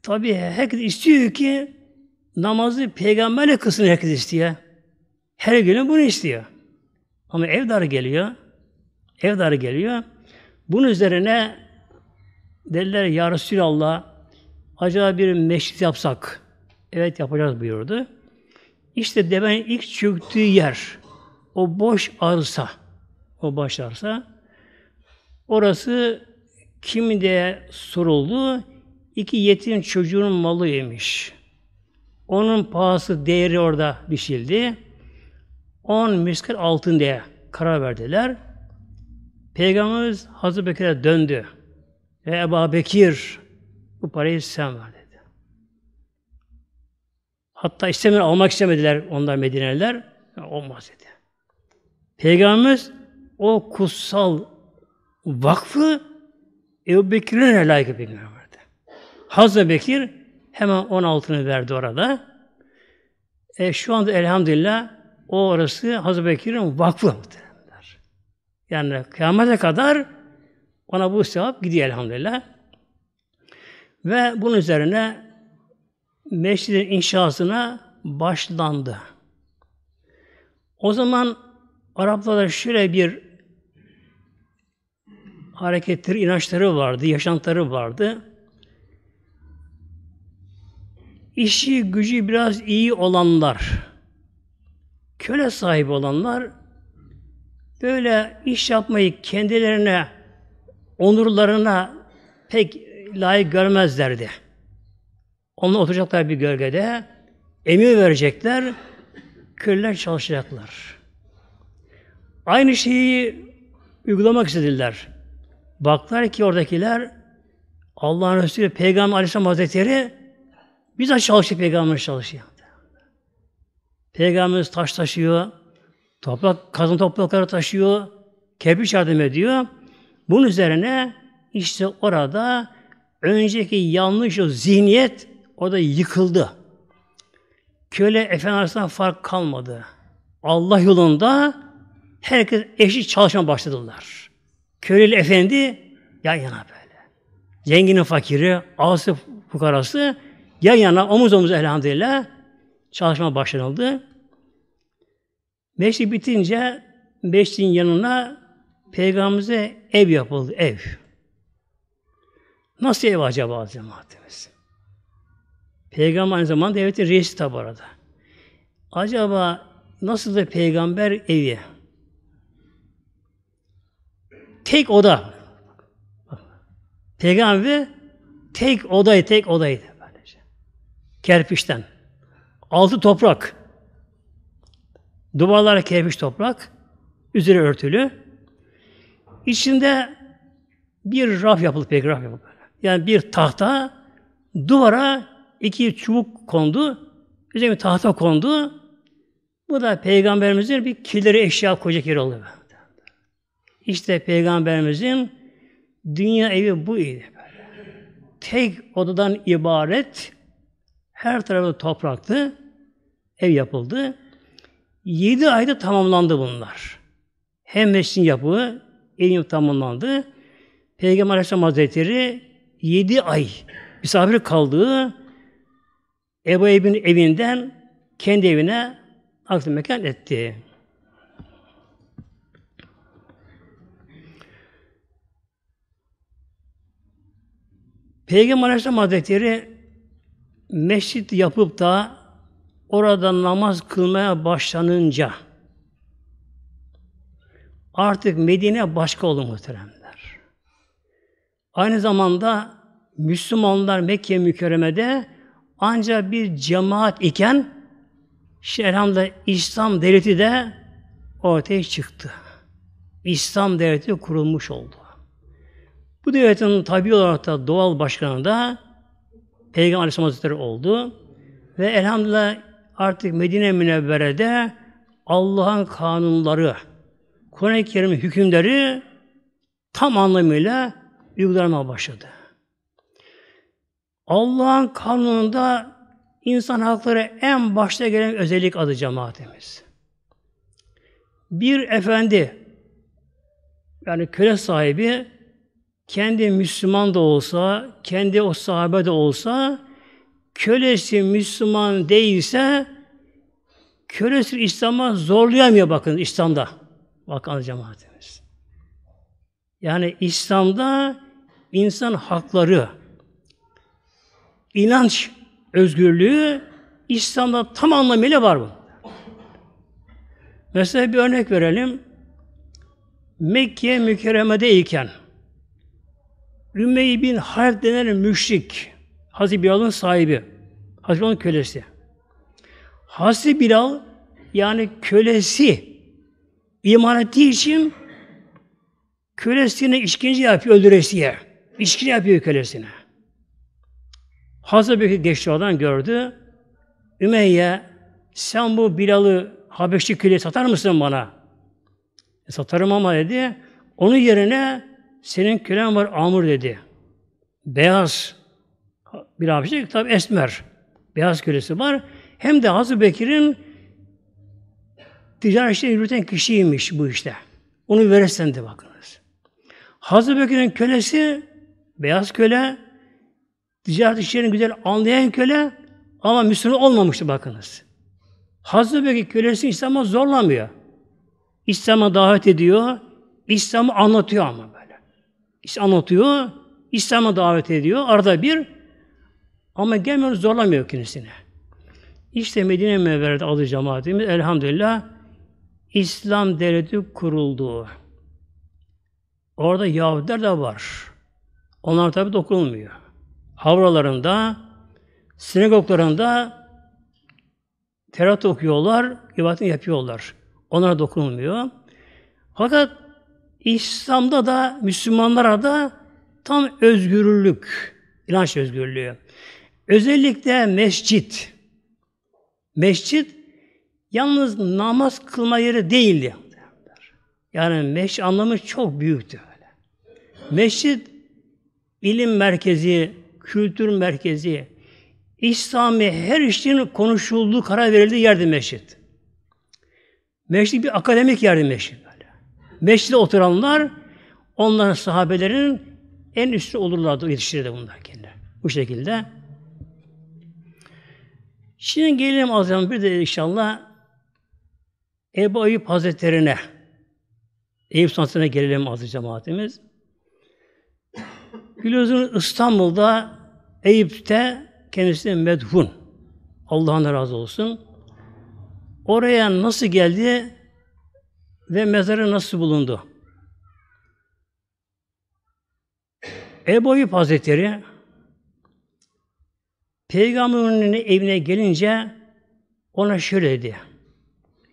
tabii herkes istiyor ki namazı peygamberle kılsın herkes istiyor. Her günün bunu istiyor. Ama ev dar geliyor. Ev dar geliyor. Bunun üzerine dediler ya Resulallah acaba bir meşrit yapsak. Evet yapacağız buyurdu. İşte devenin ilk çöktüğü yer o boş arsa o boş arsa orası kimi de soruldu iki yetim çocuğun malıymış. Onun pahası değeri orada biçildi. 10 miskal altın diye karar verdiler. Peygamberimiz Hazreti Bekir'e döndü. Ve Ebu Bekir bu parayı sen ver dedi. Hatta istemeden almak istemediler onlar Medine'liler. Yani olmaz dedi. Peygamberimiz o kutsal vakfı Ebu Bekir'in layık Peygamber'de. Hazreti Bekir Hemen 10 altını verdi orada. E, şu anda elhamdülillah o orası Hazreti Bekir'in vakfı muhtemelenler. Yani kıyamete kadar ona bu sevap gidiyor elhamdülillah. Ve bunun üzerine mescidin inşasına başlandı. O zaman Araplarda şöyle bir hareketleri, inançları vardı, yaşantıları vardı. işi gücü biraz iyi olanlar, köle sahibi olanlar böyle iş yapmayı kendilerine, onurlarına pek layık görmezlerdi. Onlar oturacaklar bir gölgede, emir verecekler, köleler çalışacaklar. Aynı şeyi uygulamak istediler. Baklar ki oradakiler Allah'ın Resulü Peygamber Aleyhisselam Hazretleri bize çalışıyor Peygamber çalışıyor. Peygamberimiz taş taşıyor, toprak, kazın toprakları taşıyor, kepiç yardım ediyor. Bunun üzerine işte orada önceki yanlış o zihniyet orada yıkıldı. Köle efendisinden fark kalmadı. Allah yolunda herkes eşit çalışma başladılar. Köle efendi yan yana böyle. Zenginin fakiri, ağası fukarası Yan yana omuz omuz elhamdülillah çalışma başlanıldı. Meşri bitince Meşri'nin yanına Peygamberimize ev yapıldı, ev. Nasıl ev acaba cemaatimiz? Peygamber aynı zamanda devletin reisi tabi arada. Acaba nasıl da peygamber evi? Tek oda. Peygamber tek odayı, tek odaydı. Kerpiçten. Altı toprak. Duvarlar kerpiç toprak. Üzeri örtülü. İçinde bir raf yapıldı pek raf yapıldı. Yani bir tahta duvara iki çubuk kondu. Üzerine bir tahta kondu. Bu da peygamberimizin bir kirleri eşya koyacak yeri oluyor. İşte peygamberimizin dünya evi bu idi. Tek odadan ibaret her tarafı topraktı. Ev yapıldı. Yedi ayda tamamlandı bunlar. Hem mescin yapımı, evin tamamlandı. Peygamber Aleyhisselam Hazretleri yedi ay misafir kaldığı Ebu Eyb'in evinden kendi evine aklı mekan etti. Peygamber Aleyhisselam Hazretleri mescit yapıp da orada namaz kılmaya başlanınca artık Medine başka olur muhteremler. Aynı zamanda Müslümanlar Mekke mükerremede ancak bir cemaat iken işte İslam devleti de ortaya çıktı. İslam devleti kurulmuş oldu. Bu devletin tabi olarak da doğal başkanı da Peygamber Aleyhisselam Hazretleri oldu. Ve elhamdülillah artık Medine Münevvere'de Allah'ın kanunları, Kur'an-ı Kerim'in hükümleri tam anlamıyla uygulanmaya başladı. Allah'ın kanununda insan hakları en başta gelen özellik adı cemaatimiz. Bir efendi, yani köle sahibi kendi Müslüman da olsa, kendi o sahabe de olsa, kölesi Müslüman değilse, kölesi İslam'a zorlayamıyor bakın İslam'da. Bakın cemaatimiz. Yani İslam'da insan hakları, inanç özgürlüğü İslam'da tam anlamıyla var bu. Mesela bir örnek verelim. Mekke mükerremedeyken iken Rümey bin Harp denen müşrik. Hazreti Bilal'ın sahibi. Hazreti Bilal'ın kölesi. Hazreti Bilal yani kölesi iman ettiği için kölesine işkence yapıyor öldüresiye. İşkence yapıyor kölesine. Hazreti Bekir geçti oradan gördü. Ümeyye sen bu Bilal'ı Habeşli köleye satar mısın bana? E, satarım ama dedi. Onun yerine senin kölen var amur dedi. Beyaz bir abicik tabi esmer. Beyaz kölesi var. Hem de Hazreti Bekir'in ticaret işleri yürüten kişiymiş bu işte. Onu verirsen de bakınız. Hazreti Bekir'in kölesi beyaz köle, ticaret işlerini güzel anlayan köle ama Müslüman olmamıştı bakınız. Hazreti Bekir kölesi İslam'a zorlamıyor. İslam'a davet ediyor, İslam'ı anlatıyor ama işte anlatıyor, İslam'a davet ediyor arada bir ama gelmiyor zorlamıyor kendisine. İşte Medine Mevver'de adı cemaatimiz elhamdülillah İslam devleti kuruldu. Orada Yahudiler de var. Onlar tabi dokunulmuyor. Havralarında, sinagoglarında terat okuyorlar, ibadetini yapıyorlar. Onlara dokunulmuyor. Fakat İslam'da da Müslümanlara da tam özgürlük, inanç özgürlüğü. Özellikle mescit. Mescit yalnız namaz kılma yeri değildi. Yani meş anlamı çok büyüktü. Böyle. Meşrit ilim merkezi, kültür merkezi, İslami her işin konuşulduğu, karar verildiği yerdi meşrit. Meşrit bir akademik yerdi meşrit. Meşride oturanlar onların sahabelerin en üstü olurlardı, yetiştirirdi bunlar kendileri. Bu şekilde. Şimdi gelelim azam bir de inşallah Ebu Ayıp Hazretleri'ne Eyüp Sanatçı'na gelelim azı cemaatimiz. Biliyorsunuz İstanbul'da Eyüp'te kendisi medhun. Allah'ın razı olsun. Oraya nasıl geldi ve mezarı nasıl bulundu? Ebu Eyyub Hazretleri Peygamber'in evine gelince ona şöyle dedi.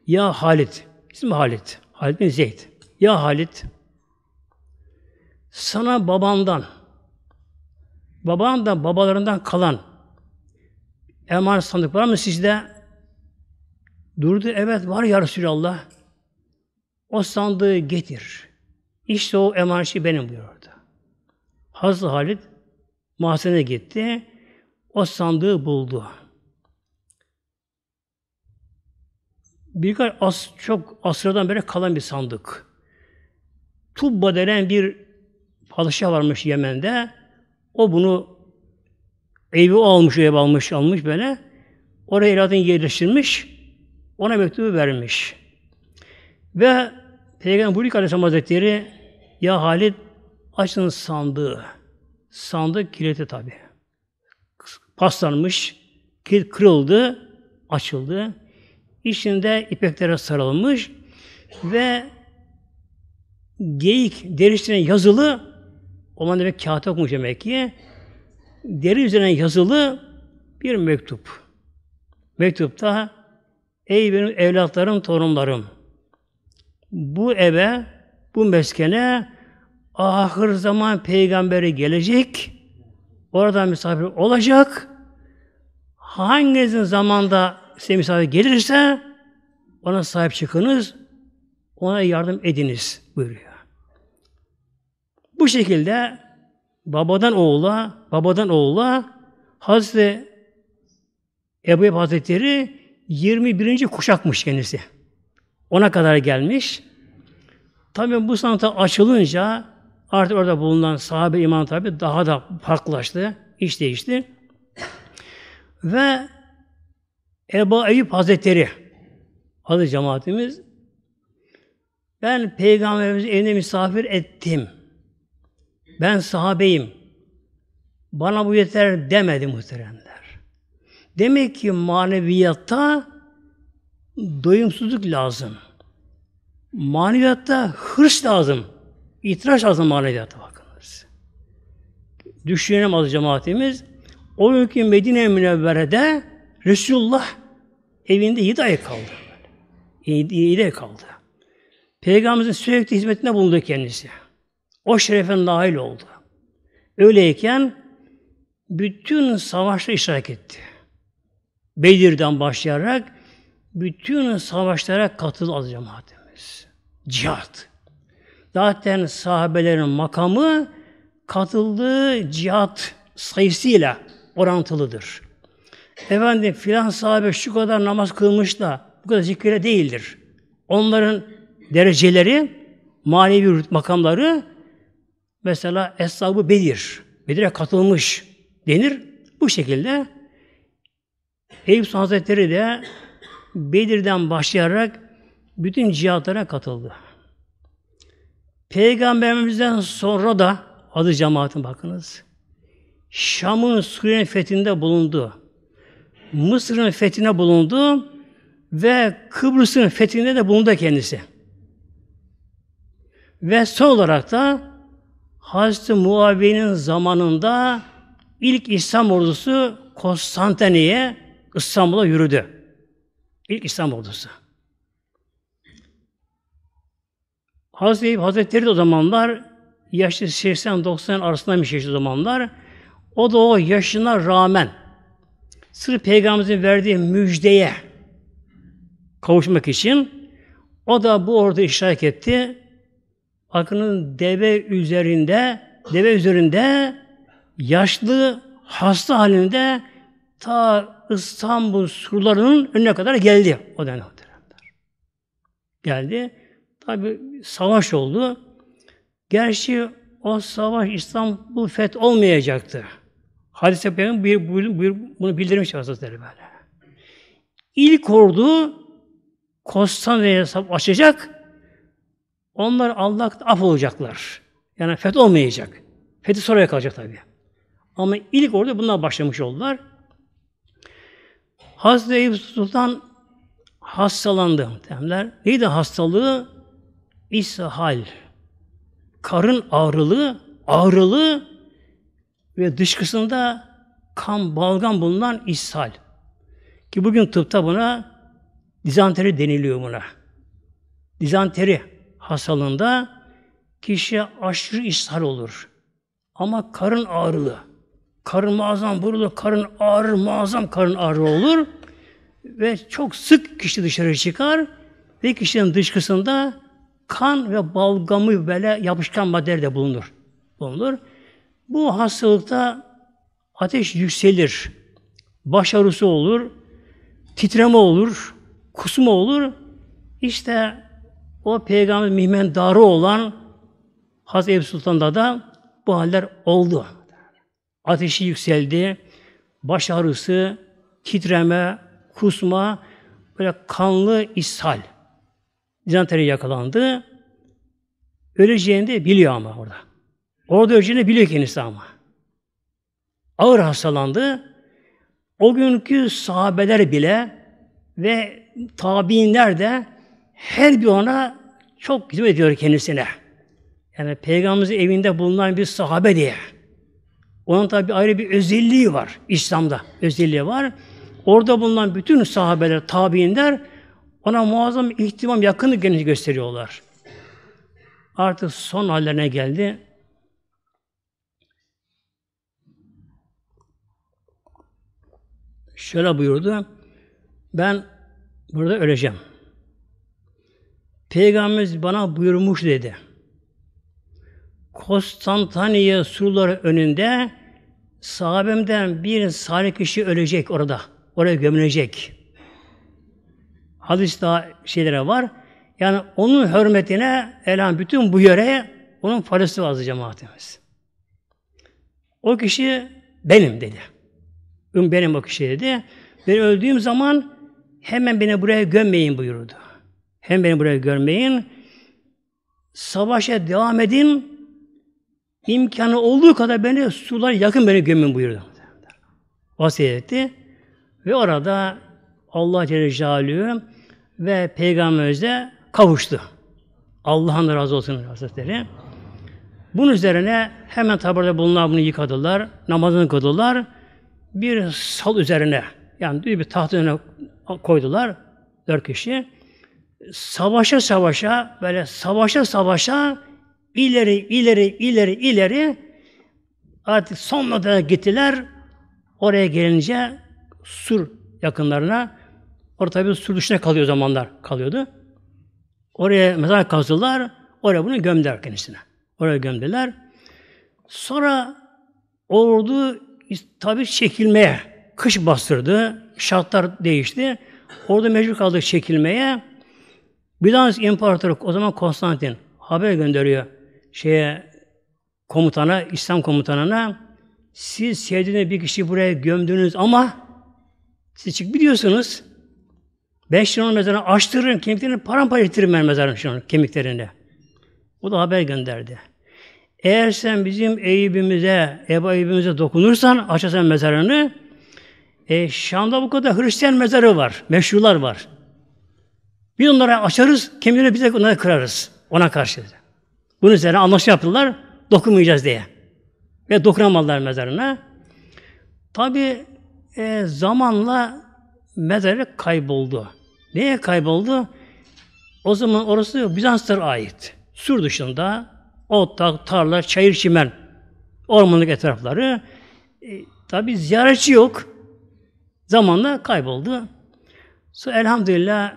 Ya Halit, ismi Halit, Halit bin Zeyd. Ya Halit, sana babandan, baban da babalarından kalan emanet sandık var mı sizde? Durdu, evet var ya Resulallah. O sandığı getir. İşte o emaneti benim buyurdu. Hazreti Halid mahzene gitti. O sandığı buldu. Birkaç as, çok asırdan beri kalan bir sandık. Tubba denen bir padişah varmış Yemen'de. O bunu evi almış, ev almış, almış böyle. Oraya iradını yerleştirmiş. Ona mektubu vermiş. Ve Peygamber Burik Aleyhisselam Hazretleri ya Halid açın sandığı. Sandık kilitli tabi. Paslanmış, kilit kırıldı, açıldı. İçinde ipeklere sarılmış ve geyik derisine yazılı o olan demek kağıt okumuş demek ki deri üzerine yazılı bir mektup. Mektupta ey benim evlatlarım, torunlarım bu eve, bu meskene ahir zaman peygamberi gelecek, orada misafir olacak, hanginizin zamanda size misafir gelirse ona sahip çıkınız, ona yardım ediniz buyuruyor. Bu şekilde babadan oğula, babadan oğula Hazreti Ebu Ebu Hazretleri 21. kuşakmış kendisi. Ona kadar gelmiş. Tabi bu sanata açılınca artık orada bulunan sahabe iman tabi daha da farklılaştı. iş değişti. Ve Ebu Eyyub Hazretleri adı cemaatimiz ben peygamberimizi evine misafir ettim. Ben sahabeyim. Bana bu yeter demedi muhteremler. Demek ki maneviyatta doyumsuzluk lazım. Maneviyatta hırs lazım. İtiraç lazım maneviyatta bakınız. Düşünelim az cemaatimiz. O günkü Medine Münevvere'de Resulullah evinde 7 ay kaldı. 7 ay kaldı. Peygamberimizin sürekli hizmetine bulundu kendisi. O şerefen dahil oldu. Öyleyken bütün savaşta iştirak etti. Bedir'den başlayarak bütün savaşlara katıl az cemaat. Cihat. Zaten sahabelerin makamı katıldığı cihat sayısıyla orantılıdır. Efendim filan sahabe şu kadar namaz kılmış da bu kadar zikre değildir. Onların dereceleri, manevi makamları mesela Eshab-ı Bedir, Bedir'e katılmış denir. Bu şekilde Eyüp Hazretleri de Bedir'den başlayarak bütün cihatlara katıldı. Peygamberimizden sonra da adı cemaatin bakınız. Şam'ın Suriye'nin fethinde bulundu. Mısır'ın fethine bulundu ve Kıbrıs'ın fethinde de bulundu kendisi. Ve son olarak da Hazreti Muaviye'nin zamanında ilk İslam ordusu Konstantiniye İstanbul'a yürüdü. İlk İslam ordusu. Hazreti Eyüp Hazretleri de o zamanlar yaşlı 80-90 arasındaymış yaşlı zamanlar. O da o yaşına rağmen sırf Peygamberimizin verdiği müjdeye kavuşmak için o da bu orada iştirak etti. Akının deve üzerinde deve üzerinde yaşlı hasta halinde ta İstanbul surlarının önüne kadar geldi o dönemde. Geldi. Tabi savaş oldu. Gerçi o savaş İstanbul feth olmayacaktı. Hadise Peygamber buyur, buyur, buyur, bunu bildirmiş Hazretleri böyle. İlk ordu Konstantin'e hesap açacak. Onlar Allah'ta af olacaklar. Yani feth olmayacak. Fethi sonra kalacak tabi. Ama ilk orada bunlar başlamış oldular. Hazreti Eyüp Sultan hastalandı muhtemelen. Neydi hastalığı? İshal, karın ağrılı, ağrılı ve dışkısında kan, balgam bulunan ishal. Ki bugün tıpta buna dizanteri deniliyor buna. Dizanteri hastalığında kişiye aşırı ishal olur. Ama karın ağrılı. Karın muazzam burulu, karın ağrı muazzam karın ağrı olur. Ve çok sık kişi dışarı çıkar ve kişinin dışkısında kan ve balgamı böyle yapışkan maddeler de bulunur. bulunur. Bu hastalıkta ateş yükselir, baş ağrısı olur, titreme olur, kusma olur. İşte o peygamber Darı olan Hazreti Ebu Sultan'da da bu haller oldu. Ateşi yükseldi, baş ağrısı, titreme, kusma, böyle kanlı ishal. Dizanteri yakalandı. Öleceğini de biliyor ama orada. Orada öleceğini biliyor kendisi ama. Ağır hastalandı. O günkü sahabeler bile ve tabiinler de her bir ona çok hizmet ediyor kendisine. Yani Peygamberimizin evinde bulunan bir sahabe diye. Onun tabi ayrı bir özelliği var. İslam'da özelliği var. Orada bulunan bütün sahabeler, tabiinler ona muazzam ihtimam yakını geniş gösteriyorlar. Artık son hallerine geldi. Şöyle buyurdu. Ben burada öleceğim. Peygamberimiz bana buyurmuş dedi. Konstantaniye surları önünde sahabemden bir salih kişi ölecek orada. Oraya gömülecek hadis daha şeylere var. Yani onun hürmetine elan bütün bu yöreye onun faresi vardı cemaatimiz. O kişi benim dedi. Üm benim o kişi dedi. Ben öldüğüm zaman hemen beni buraya gömmeyin buyurdu. Hem beni buraya gömmeyin. Savaşa devam edin. İmkanı olduğu kadar beni sular yakın beni gömün buyurdu. Vasiyet etti. Ve orada Allah Celle Celaluhu ve Peygamberimize kavuştu. Allah'ın razı olsun Hazretleri. Bunun üzerine hemen taburda bulunan bunu yıkadılar, namazını kıldılar. Bir sal üzerine, yani bir taht üzerine koydular dört kişi. Savaşa savaşa, böyle savaşa savaşa ileri ileri ileri ileri artık son noktaya gittiler. Oraya gelince Sur yakınlarına Orada tabi sur dışına kalıyor zamanlar kalıyordu. Oraya mezar kazdılar. Oraya bunu gömdüler kendisine. Oraya gömdüler. Sonra ordu tabi çekilmeye kış bastırdı. Şartlar değişti. Orada mecbur kaldı çekilmeye. Bizans İmparatoru o zaman Konstantin haber gönderiyor şeye komutana, İslam komutanına siz sevdiğiniz bir kişi buraya gömdünüz ama siz çık biliyorsunuz Beş yıl mezarını açtırırım, kemiklerini paramparça ettiririm ben mezarını şunun kemiklerini. O da haber gönderdi. Eğer sen bizim Eyüp'ümüze, Ebu Eyüp'ümüze dokunursan, açarsan mezarını, e, Şam'da bu kadar Hristiyan mezarı var, meşrular var. Biz onlara açarız, kemiğini bize onlara kırarız. Ona karşı. Bunun üzerine anlaşma yaptılar, dokunmayacağız diye. Ve dokunamadılar mezarına. Tabi e, zamanla mezarı kayboldu. Neye kayboldu? O zaman orası Bizans'tır ait. Sur dışında otlak, tarla, çayır, çimen, ormanlık etrafları. E, Tabi ziyaretçi yok. Zamanla kayboldu. Sonra elhamdülillah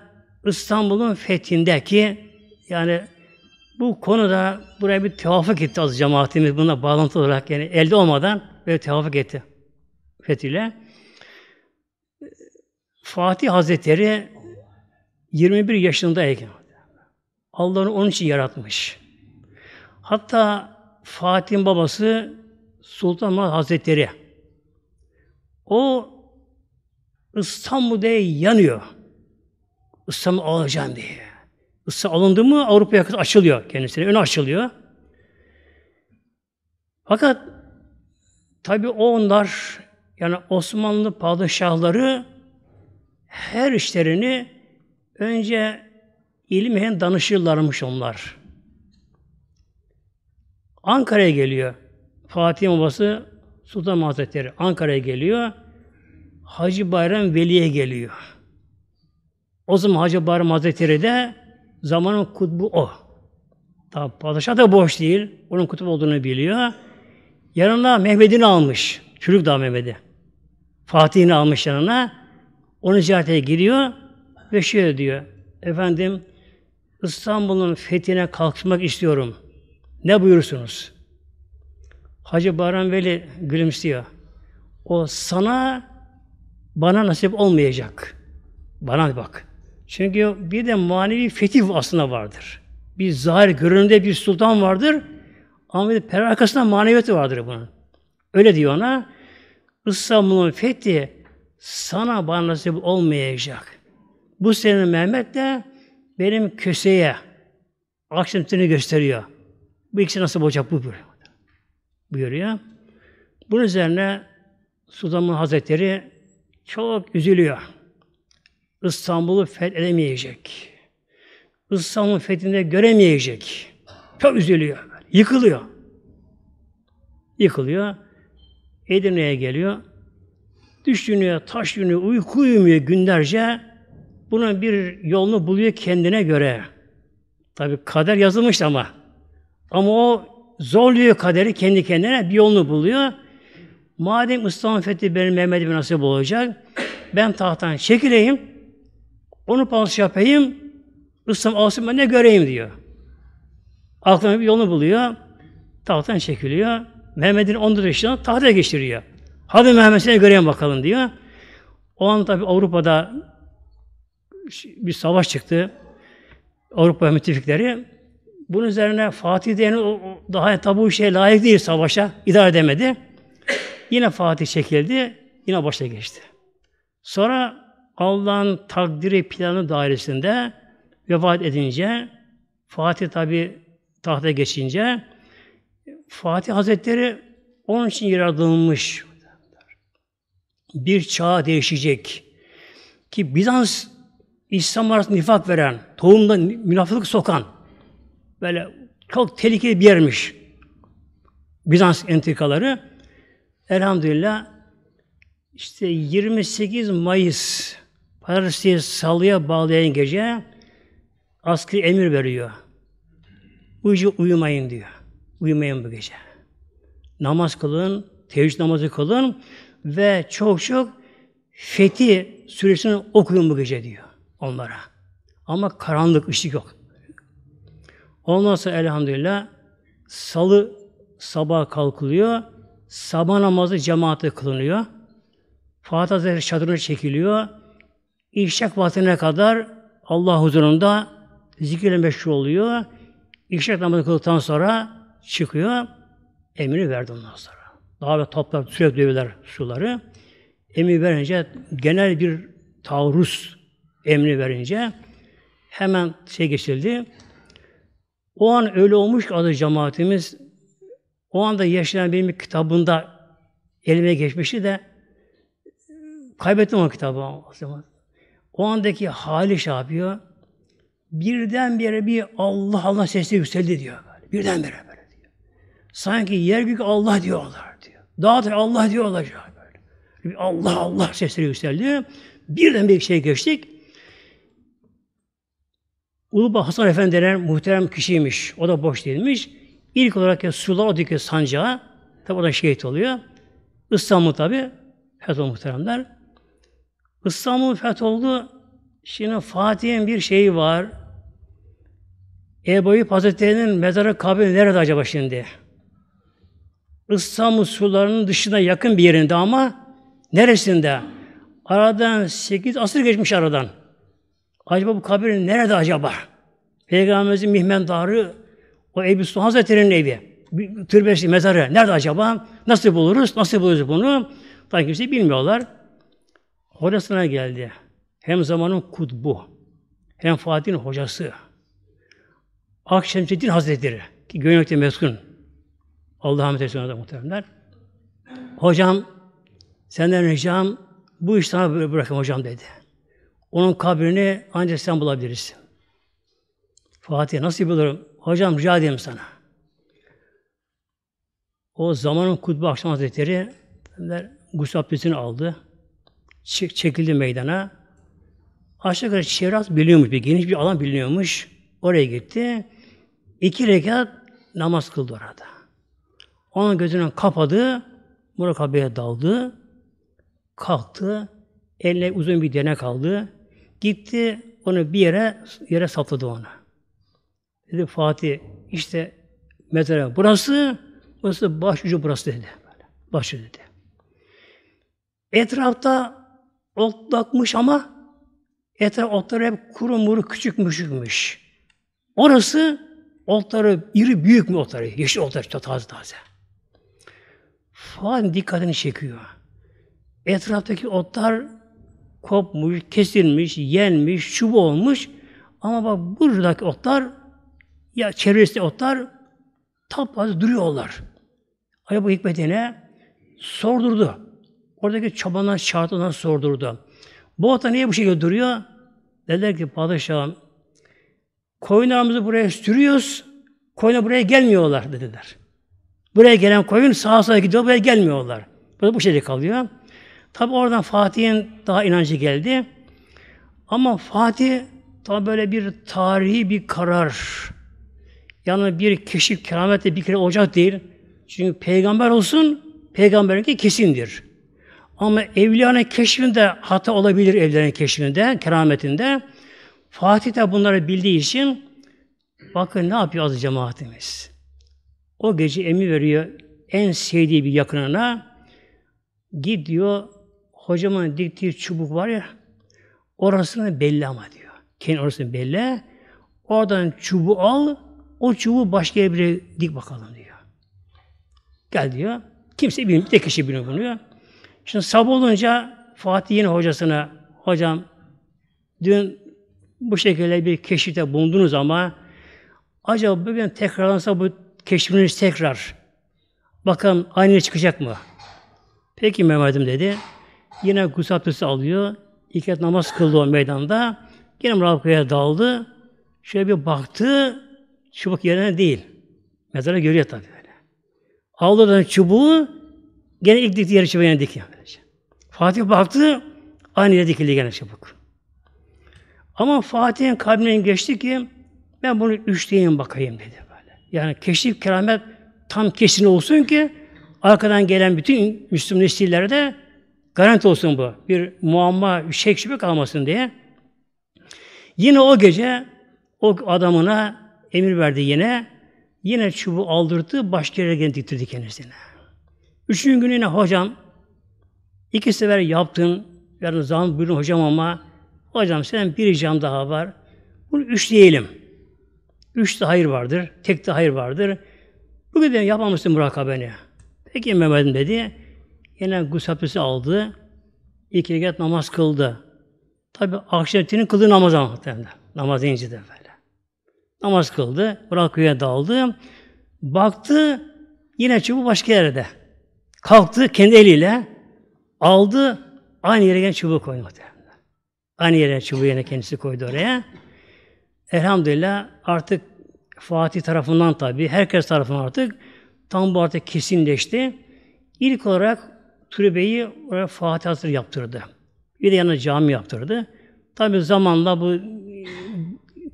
İstanbul'un fethindeki yani bu konuda buraya bir tevafuk etti az cemaatimiz buna bağlantı olarak yani elde olmadan böyle tevafuk etti fethiyle. Fatih Hazretleri 21 yaşındayken Allah'ın onun için yaratmış. Hatta Fatih'in babası Sultan Mahmud Hazretleri o İstanbul'da yanıyor. İstanbul alacağım diye. İstanbul alındı mı Avrupa yakası açılıyor kendisine. Ön açılıyor. Fakat tabi onlar yani Osmanlı padişahları her işlerini önce ilmihen danışırlarmış onlar. Ankara'ya geliyor. Fatih babası Sultan Hazretleri Ankara'ya geliyor. Hacı Bayram Veli'ye geliyor. O zaman Hacı Bayram Hazretleri de zamanın kutbu o. Tabi padişah da boş değil. Onun kutup olduğunu biliyor. Yanına Mehmet'ini almış. Çürük da Mehmet'i. Fatih'ini almış yanına. Onu ziyarete giriyor ve şöyle diyor. Efendim İstanbul'un fethine kalkmak istiyorum. Ne buyursunuz? Hacı Baran Veli gülümsüyor. O sana bana nasip olmayacak. Bana bak. Çünkü bir de manevi fetih aslında vardır. Bir zahir görünümde bir sultan vardır. Ama bir perakasında maneviyatı vardır bunun. Öyle diyor ona. İstanbul'un fethi sana bana nasip olmayacak. Bu senin Mehmet de benim köseye akşam akşamtini gösteriyor. Bu ikisi nasıl olacak bu buyuruyor. buyuruyor. Bunun üzerine Sultanım Hazretleri çok üzülüyor. İstanbul'u fethedemeyecek. İstanbul'un fethinde göremeyecek. Çok üzülüyor. Yıkılıyor. Yıkılıyor. Edirne'ye geliyor. Düş taş taşınıyor, uyku uyumuyor günlerce. Buna bir yolunu buluyor kendine göre. Tabi kader yazılmış ama. Ama o zorluyor kaderi kendi kendine bir yolunu buluyor. Madem İslam fethi benim Mehmet'ime nasip olacak, ben tahttan çekileyim, onu pas yapayım, İslam alsın ben ne göreyim diyor. Aklına bir yolunu buluyor, tahttan çekiliyor. Mehmet'in 14 yaşında tahta geçiriyor. Hadi Mehmet seni göreyim bakalım diyor. O an tabi Avrupa'da bir savaş çıktı. Avrupa müttefikleri. Bunun üzerine Fatih diyen daha tabu şey layık değil savaşa. idare edemedi. Yine Fatih çekildi. Yine başa geçti. Sonra Allah'ın takdiri planı dairesinde vefat edince Fatih tabi tahta geçince Fatih Hazretleri onun için yaratılmış bir çağa değişecek. Ki Bizans İslam arasında nifak veren, tohumda münafıklık sokan böyle çok tehlikeli bir yermiş. Bizans entrikaları elhamdülillah işte 28 Mayıs Paris'i salıya bağlayan gece askeri emir veriyor. Uyucu uyumayın diyor. Uyumayın bu gece. Namaz kılın, teheccüd namazı kılın ve çok çok fethi süresini okuyun bu gece diyor onlara. Ama karanlık ışık yok. Ondan sonra elhamdülillah salı sabah kalkılıyor. Sabah namazı cemaate kılınıyor. Fatih Hazretleri çadırına çekiliyor. İşak vaktine kadar Allah huzurunda zikirle meşgul oluyor. İşak namazı kıldıktan sonra çıkıyor. emri verdi ondan sonra. Daha ve toplar sürekli dövüler suları. Emir verince genel bir taarruz emri verince hemen şey geçildi. O an öyle olmuş ki adı cemaatimiz o anda yaşayan benim kitabında elime geçmişti de kaybettim o kitabı. O andaki hali şey yapıyor. Birdenbire bir Allah Allah sesi yükseldi diyor. Böyle. Birdenbire böyle diyor. Sanki yer gök Allah diyorlar. Dağda Allah diyor olacak. Allah Allah sesleri yükseldi. Birden bir şey geçtik. Uluba Hasan Efendi denen muhterem kişiymiş. O da boş değilmiş. İlk olarak ya, sular Sulardaki sancağı, tabi o da şehit oluyor. İstanbul tabi, fethol muhteremler. İstanbul fetholdu. Şimdi Fatih'in bir şeyi var. Ebu Hazretleri'nin mezarı kabri nerede acaba şimdi? İstanbul sularının dışına yakın bir yerinde ama neresinde? Aradan 8 asır geçmiş aradan. Acaba bu kabir nerede acaba? Peygamberimizin mihmendarı o Ebu Su Hazretleri'nin evi. Türbesi, mezarı. Nerede acaba? Nasıl buluruz? Nasıl buluruz bunu? Tabii kimse bilmiyorlar. Hocasına geldi. Hem zamanın kutbu, hem Fatih'in hocası. Akşemseddin Hazretleri, ki Göynek'te meskun. Allah rahmet eylesin ona muhteremler. Hocam senden ricam bu işi sana bırakayım hocam dedi. Onun kabrini ancak sen bulabiliriz. Fatih nasıl bulurum? Hocam rica edeyim sana. O zamanın Kutbu Akşam Hazretleri gusap abdestini aldı. Çek, çekildi meydana. Aşağı yukarı çevre biliyormuş Bir geniş bir alan biliyormuş, Oraya gitti. İki rekat namaz kıldı orada. Onun gözünü kapadı, murakabeye daldı, kalktı, eline uzun bir denek kaldı, gitti, onu bir yere yere sapladı onu. Dedi Fatih, işte mezara burası, burası başucu burası dedi. Başucu dedi. Etrafta otlakmış ama etraf otları hep kuru muru küçük müşükmüş. Orası otları iri büyük mü otları? Yeşil otlar taze taze falan dikkatini çekiyor. Etraftaki otlar kopmuş, kesilmiş, yenmiş, çubu olmuş. Ama bak buradaki otlar ya çevresinde otlar taptaze duruyorlar. Ayabu hikmetine sordurdu. Oradaki çobanlar çağırdı, sordurdu. Bu ota niye bu şekilde duruyor? Dediler ki padişahım koyunlarımızı buraya sürüyoruz. Koyunlar buraya gelmiyorlar dediler. Buraya gelen koyun sağa sola gidiyor, buraya gelmiyorlar. Burada bu şekilde kalıyor. Tabi oradan Fatih'in daha inancı geldi. Ama Fatih tabi böyle bir tarihi bir karar. Yani bir kişi kerametle bir kere olacak değil. Çünkü peygamber olsun, peygamberin kesindir. Ama evliyanın keşfinde hata olabilir evliyanın keşfinde, kerametinde. Fatih de bunları bildiği için bakın ne yapıyor az cemaatimiz. O gece Emi veriyor en sevdiği bir yakınına. Git diyor hocamın diktiği çubuk var ya orasını belli ama diyor. Kendi orasını belli. Oradan çubuğu al o çubuğu başka yere dik bakalım diyor. Gel diyor. Kimse bilmiyor. Bir tek kişi bilmiyor bunu. Şimdi sabah olunca Fatih yine hocasına hocam dün bu şekilde bir keşifte bulundunuz ama acaba bugün tekrarlansa bu Keşfimiz tekrar. bakın aynı çıkacak mı? Peki Mehmet'im dedi. Yine gusül alıyor. İki et namaz kıldı o meydanda. Yine Murakka'ya daldı. Şöyle bir baktı. Çubuk yerine değil. Mezara görüyor tabii böyle. Aldı çubuğu gene ilk dikti yeri çubuğu yine dikiyor. Fatih baktı. Aynı yere dikildi gene çubuk. Ama Fatih'in kalbinden geçti ki ben bunu üçleyeyim bakayım dedi. Yani keşif keramet tam kesin olsun ki arkadan gelen bütün Müslüman nesillerde garanti olsun bu. Bir muamma, bir şey şüphe kalmasın diye. Yine o gece o adamına emir verdi yine. Yine çubuğu aldırdı, başka yere gene kendisine. Üçüncü günü yine hocam, iki sefer yaptın, yarın zahmet buyurun hocam ama hocam sen bir ricam daha var. Bunu üçleyelim. Üçte hayır vardır, tekte hayır vardır. Bugün de yapmamışsın murakabeni. Peki Mehmet'im dedi. Yine gusül aldı. iki rekat namaz kıldı. Tabi akşamleyin kıldığı namaz anlattığında. Namaz deyince de böyle. Namaz kıldı. Rakıya daldı. Baktı yine çubuğu başka yerde. Kalktı kendi eliyle aldı aynı yere gene çubuğu koydu. Aynı yere çubuğu yine kendisi koydu oraya elhamdülillah artık Fatih tarafından tabi, herkes tarafından artık tam bu artık kesinleşti. İlk olarak türbeyi oraya Fatih Hazır yaptırdı. Bir de yanına cami yaptırdı. Tabi zamanla bu e,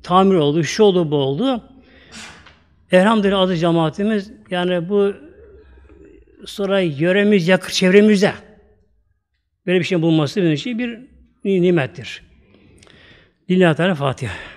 tamir oldu, şu oldu, bu oldu. Elhamdülillah adı cemaatimiz yani bu sonra yöremiz, yakın çevremizde böyle bir şey bulması benim için bir nimettir. Lillahi Teala Fatiha.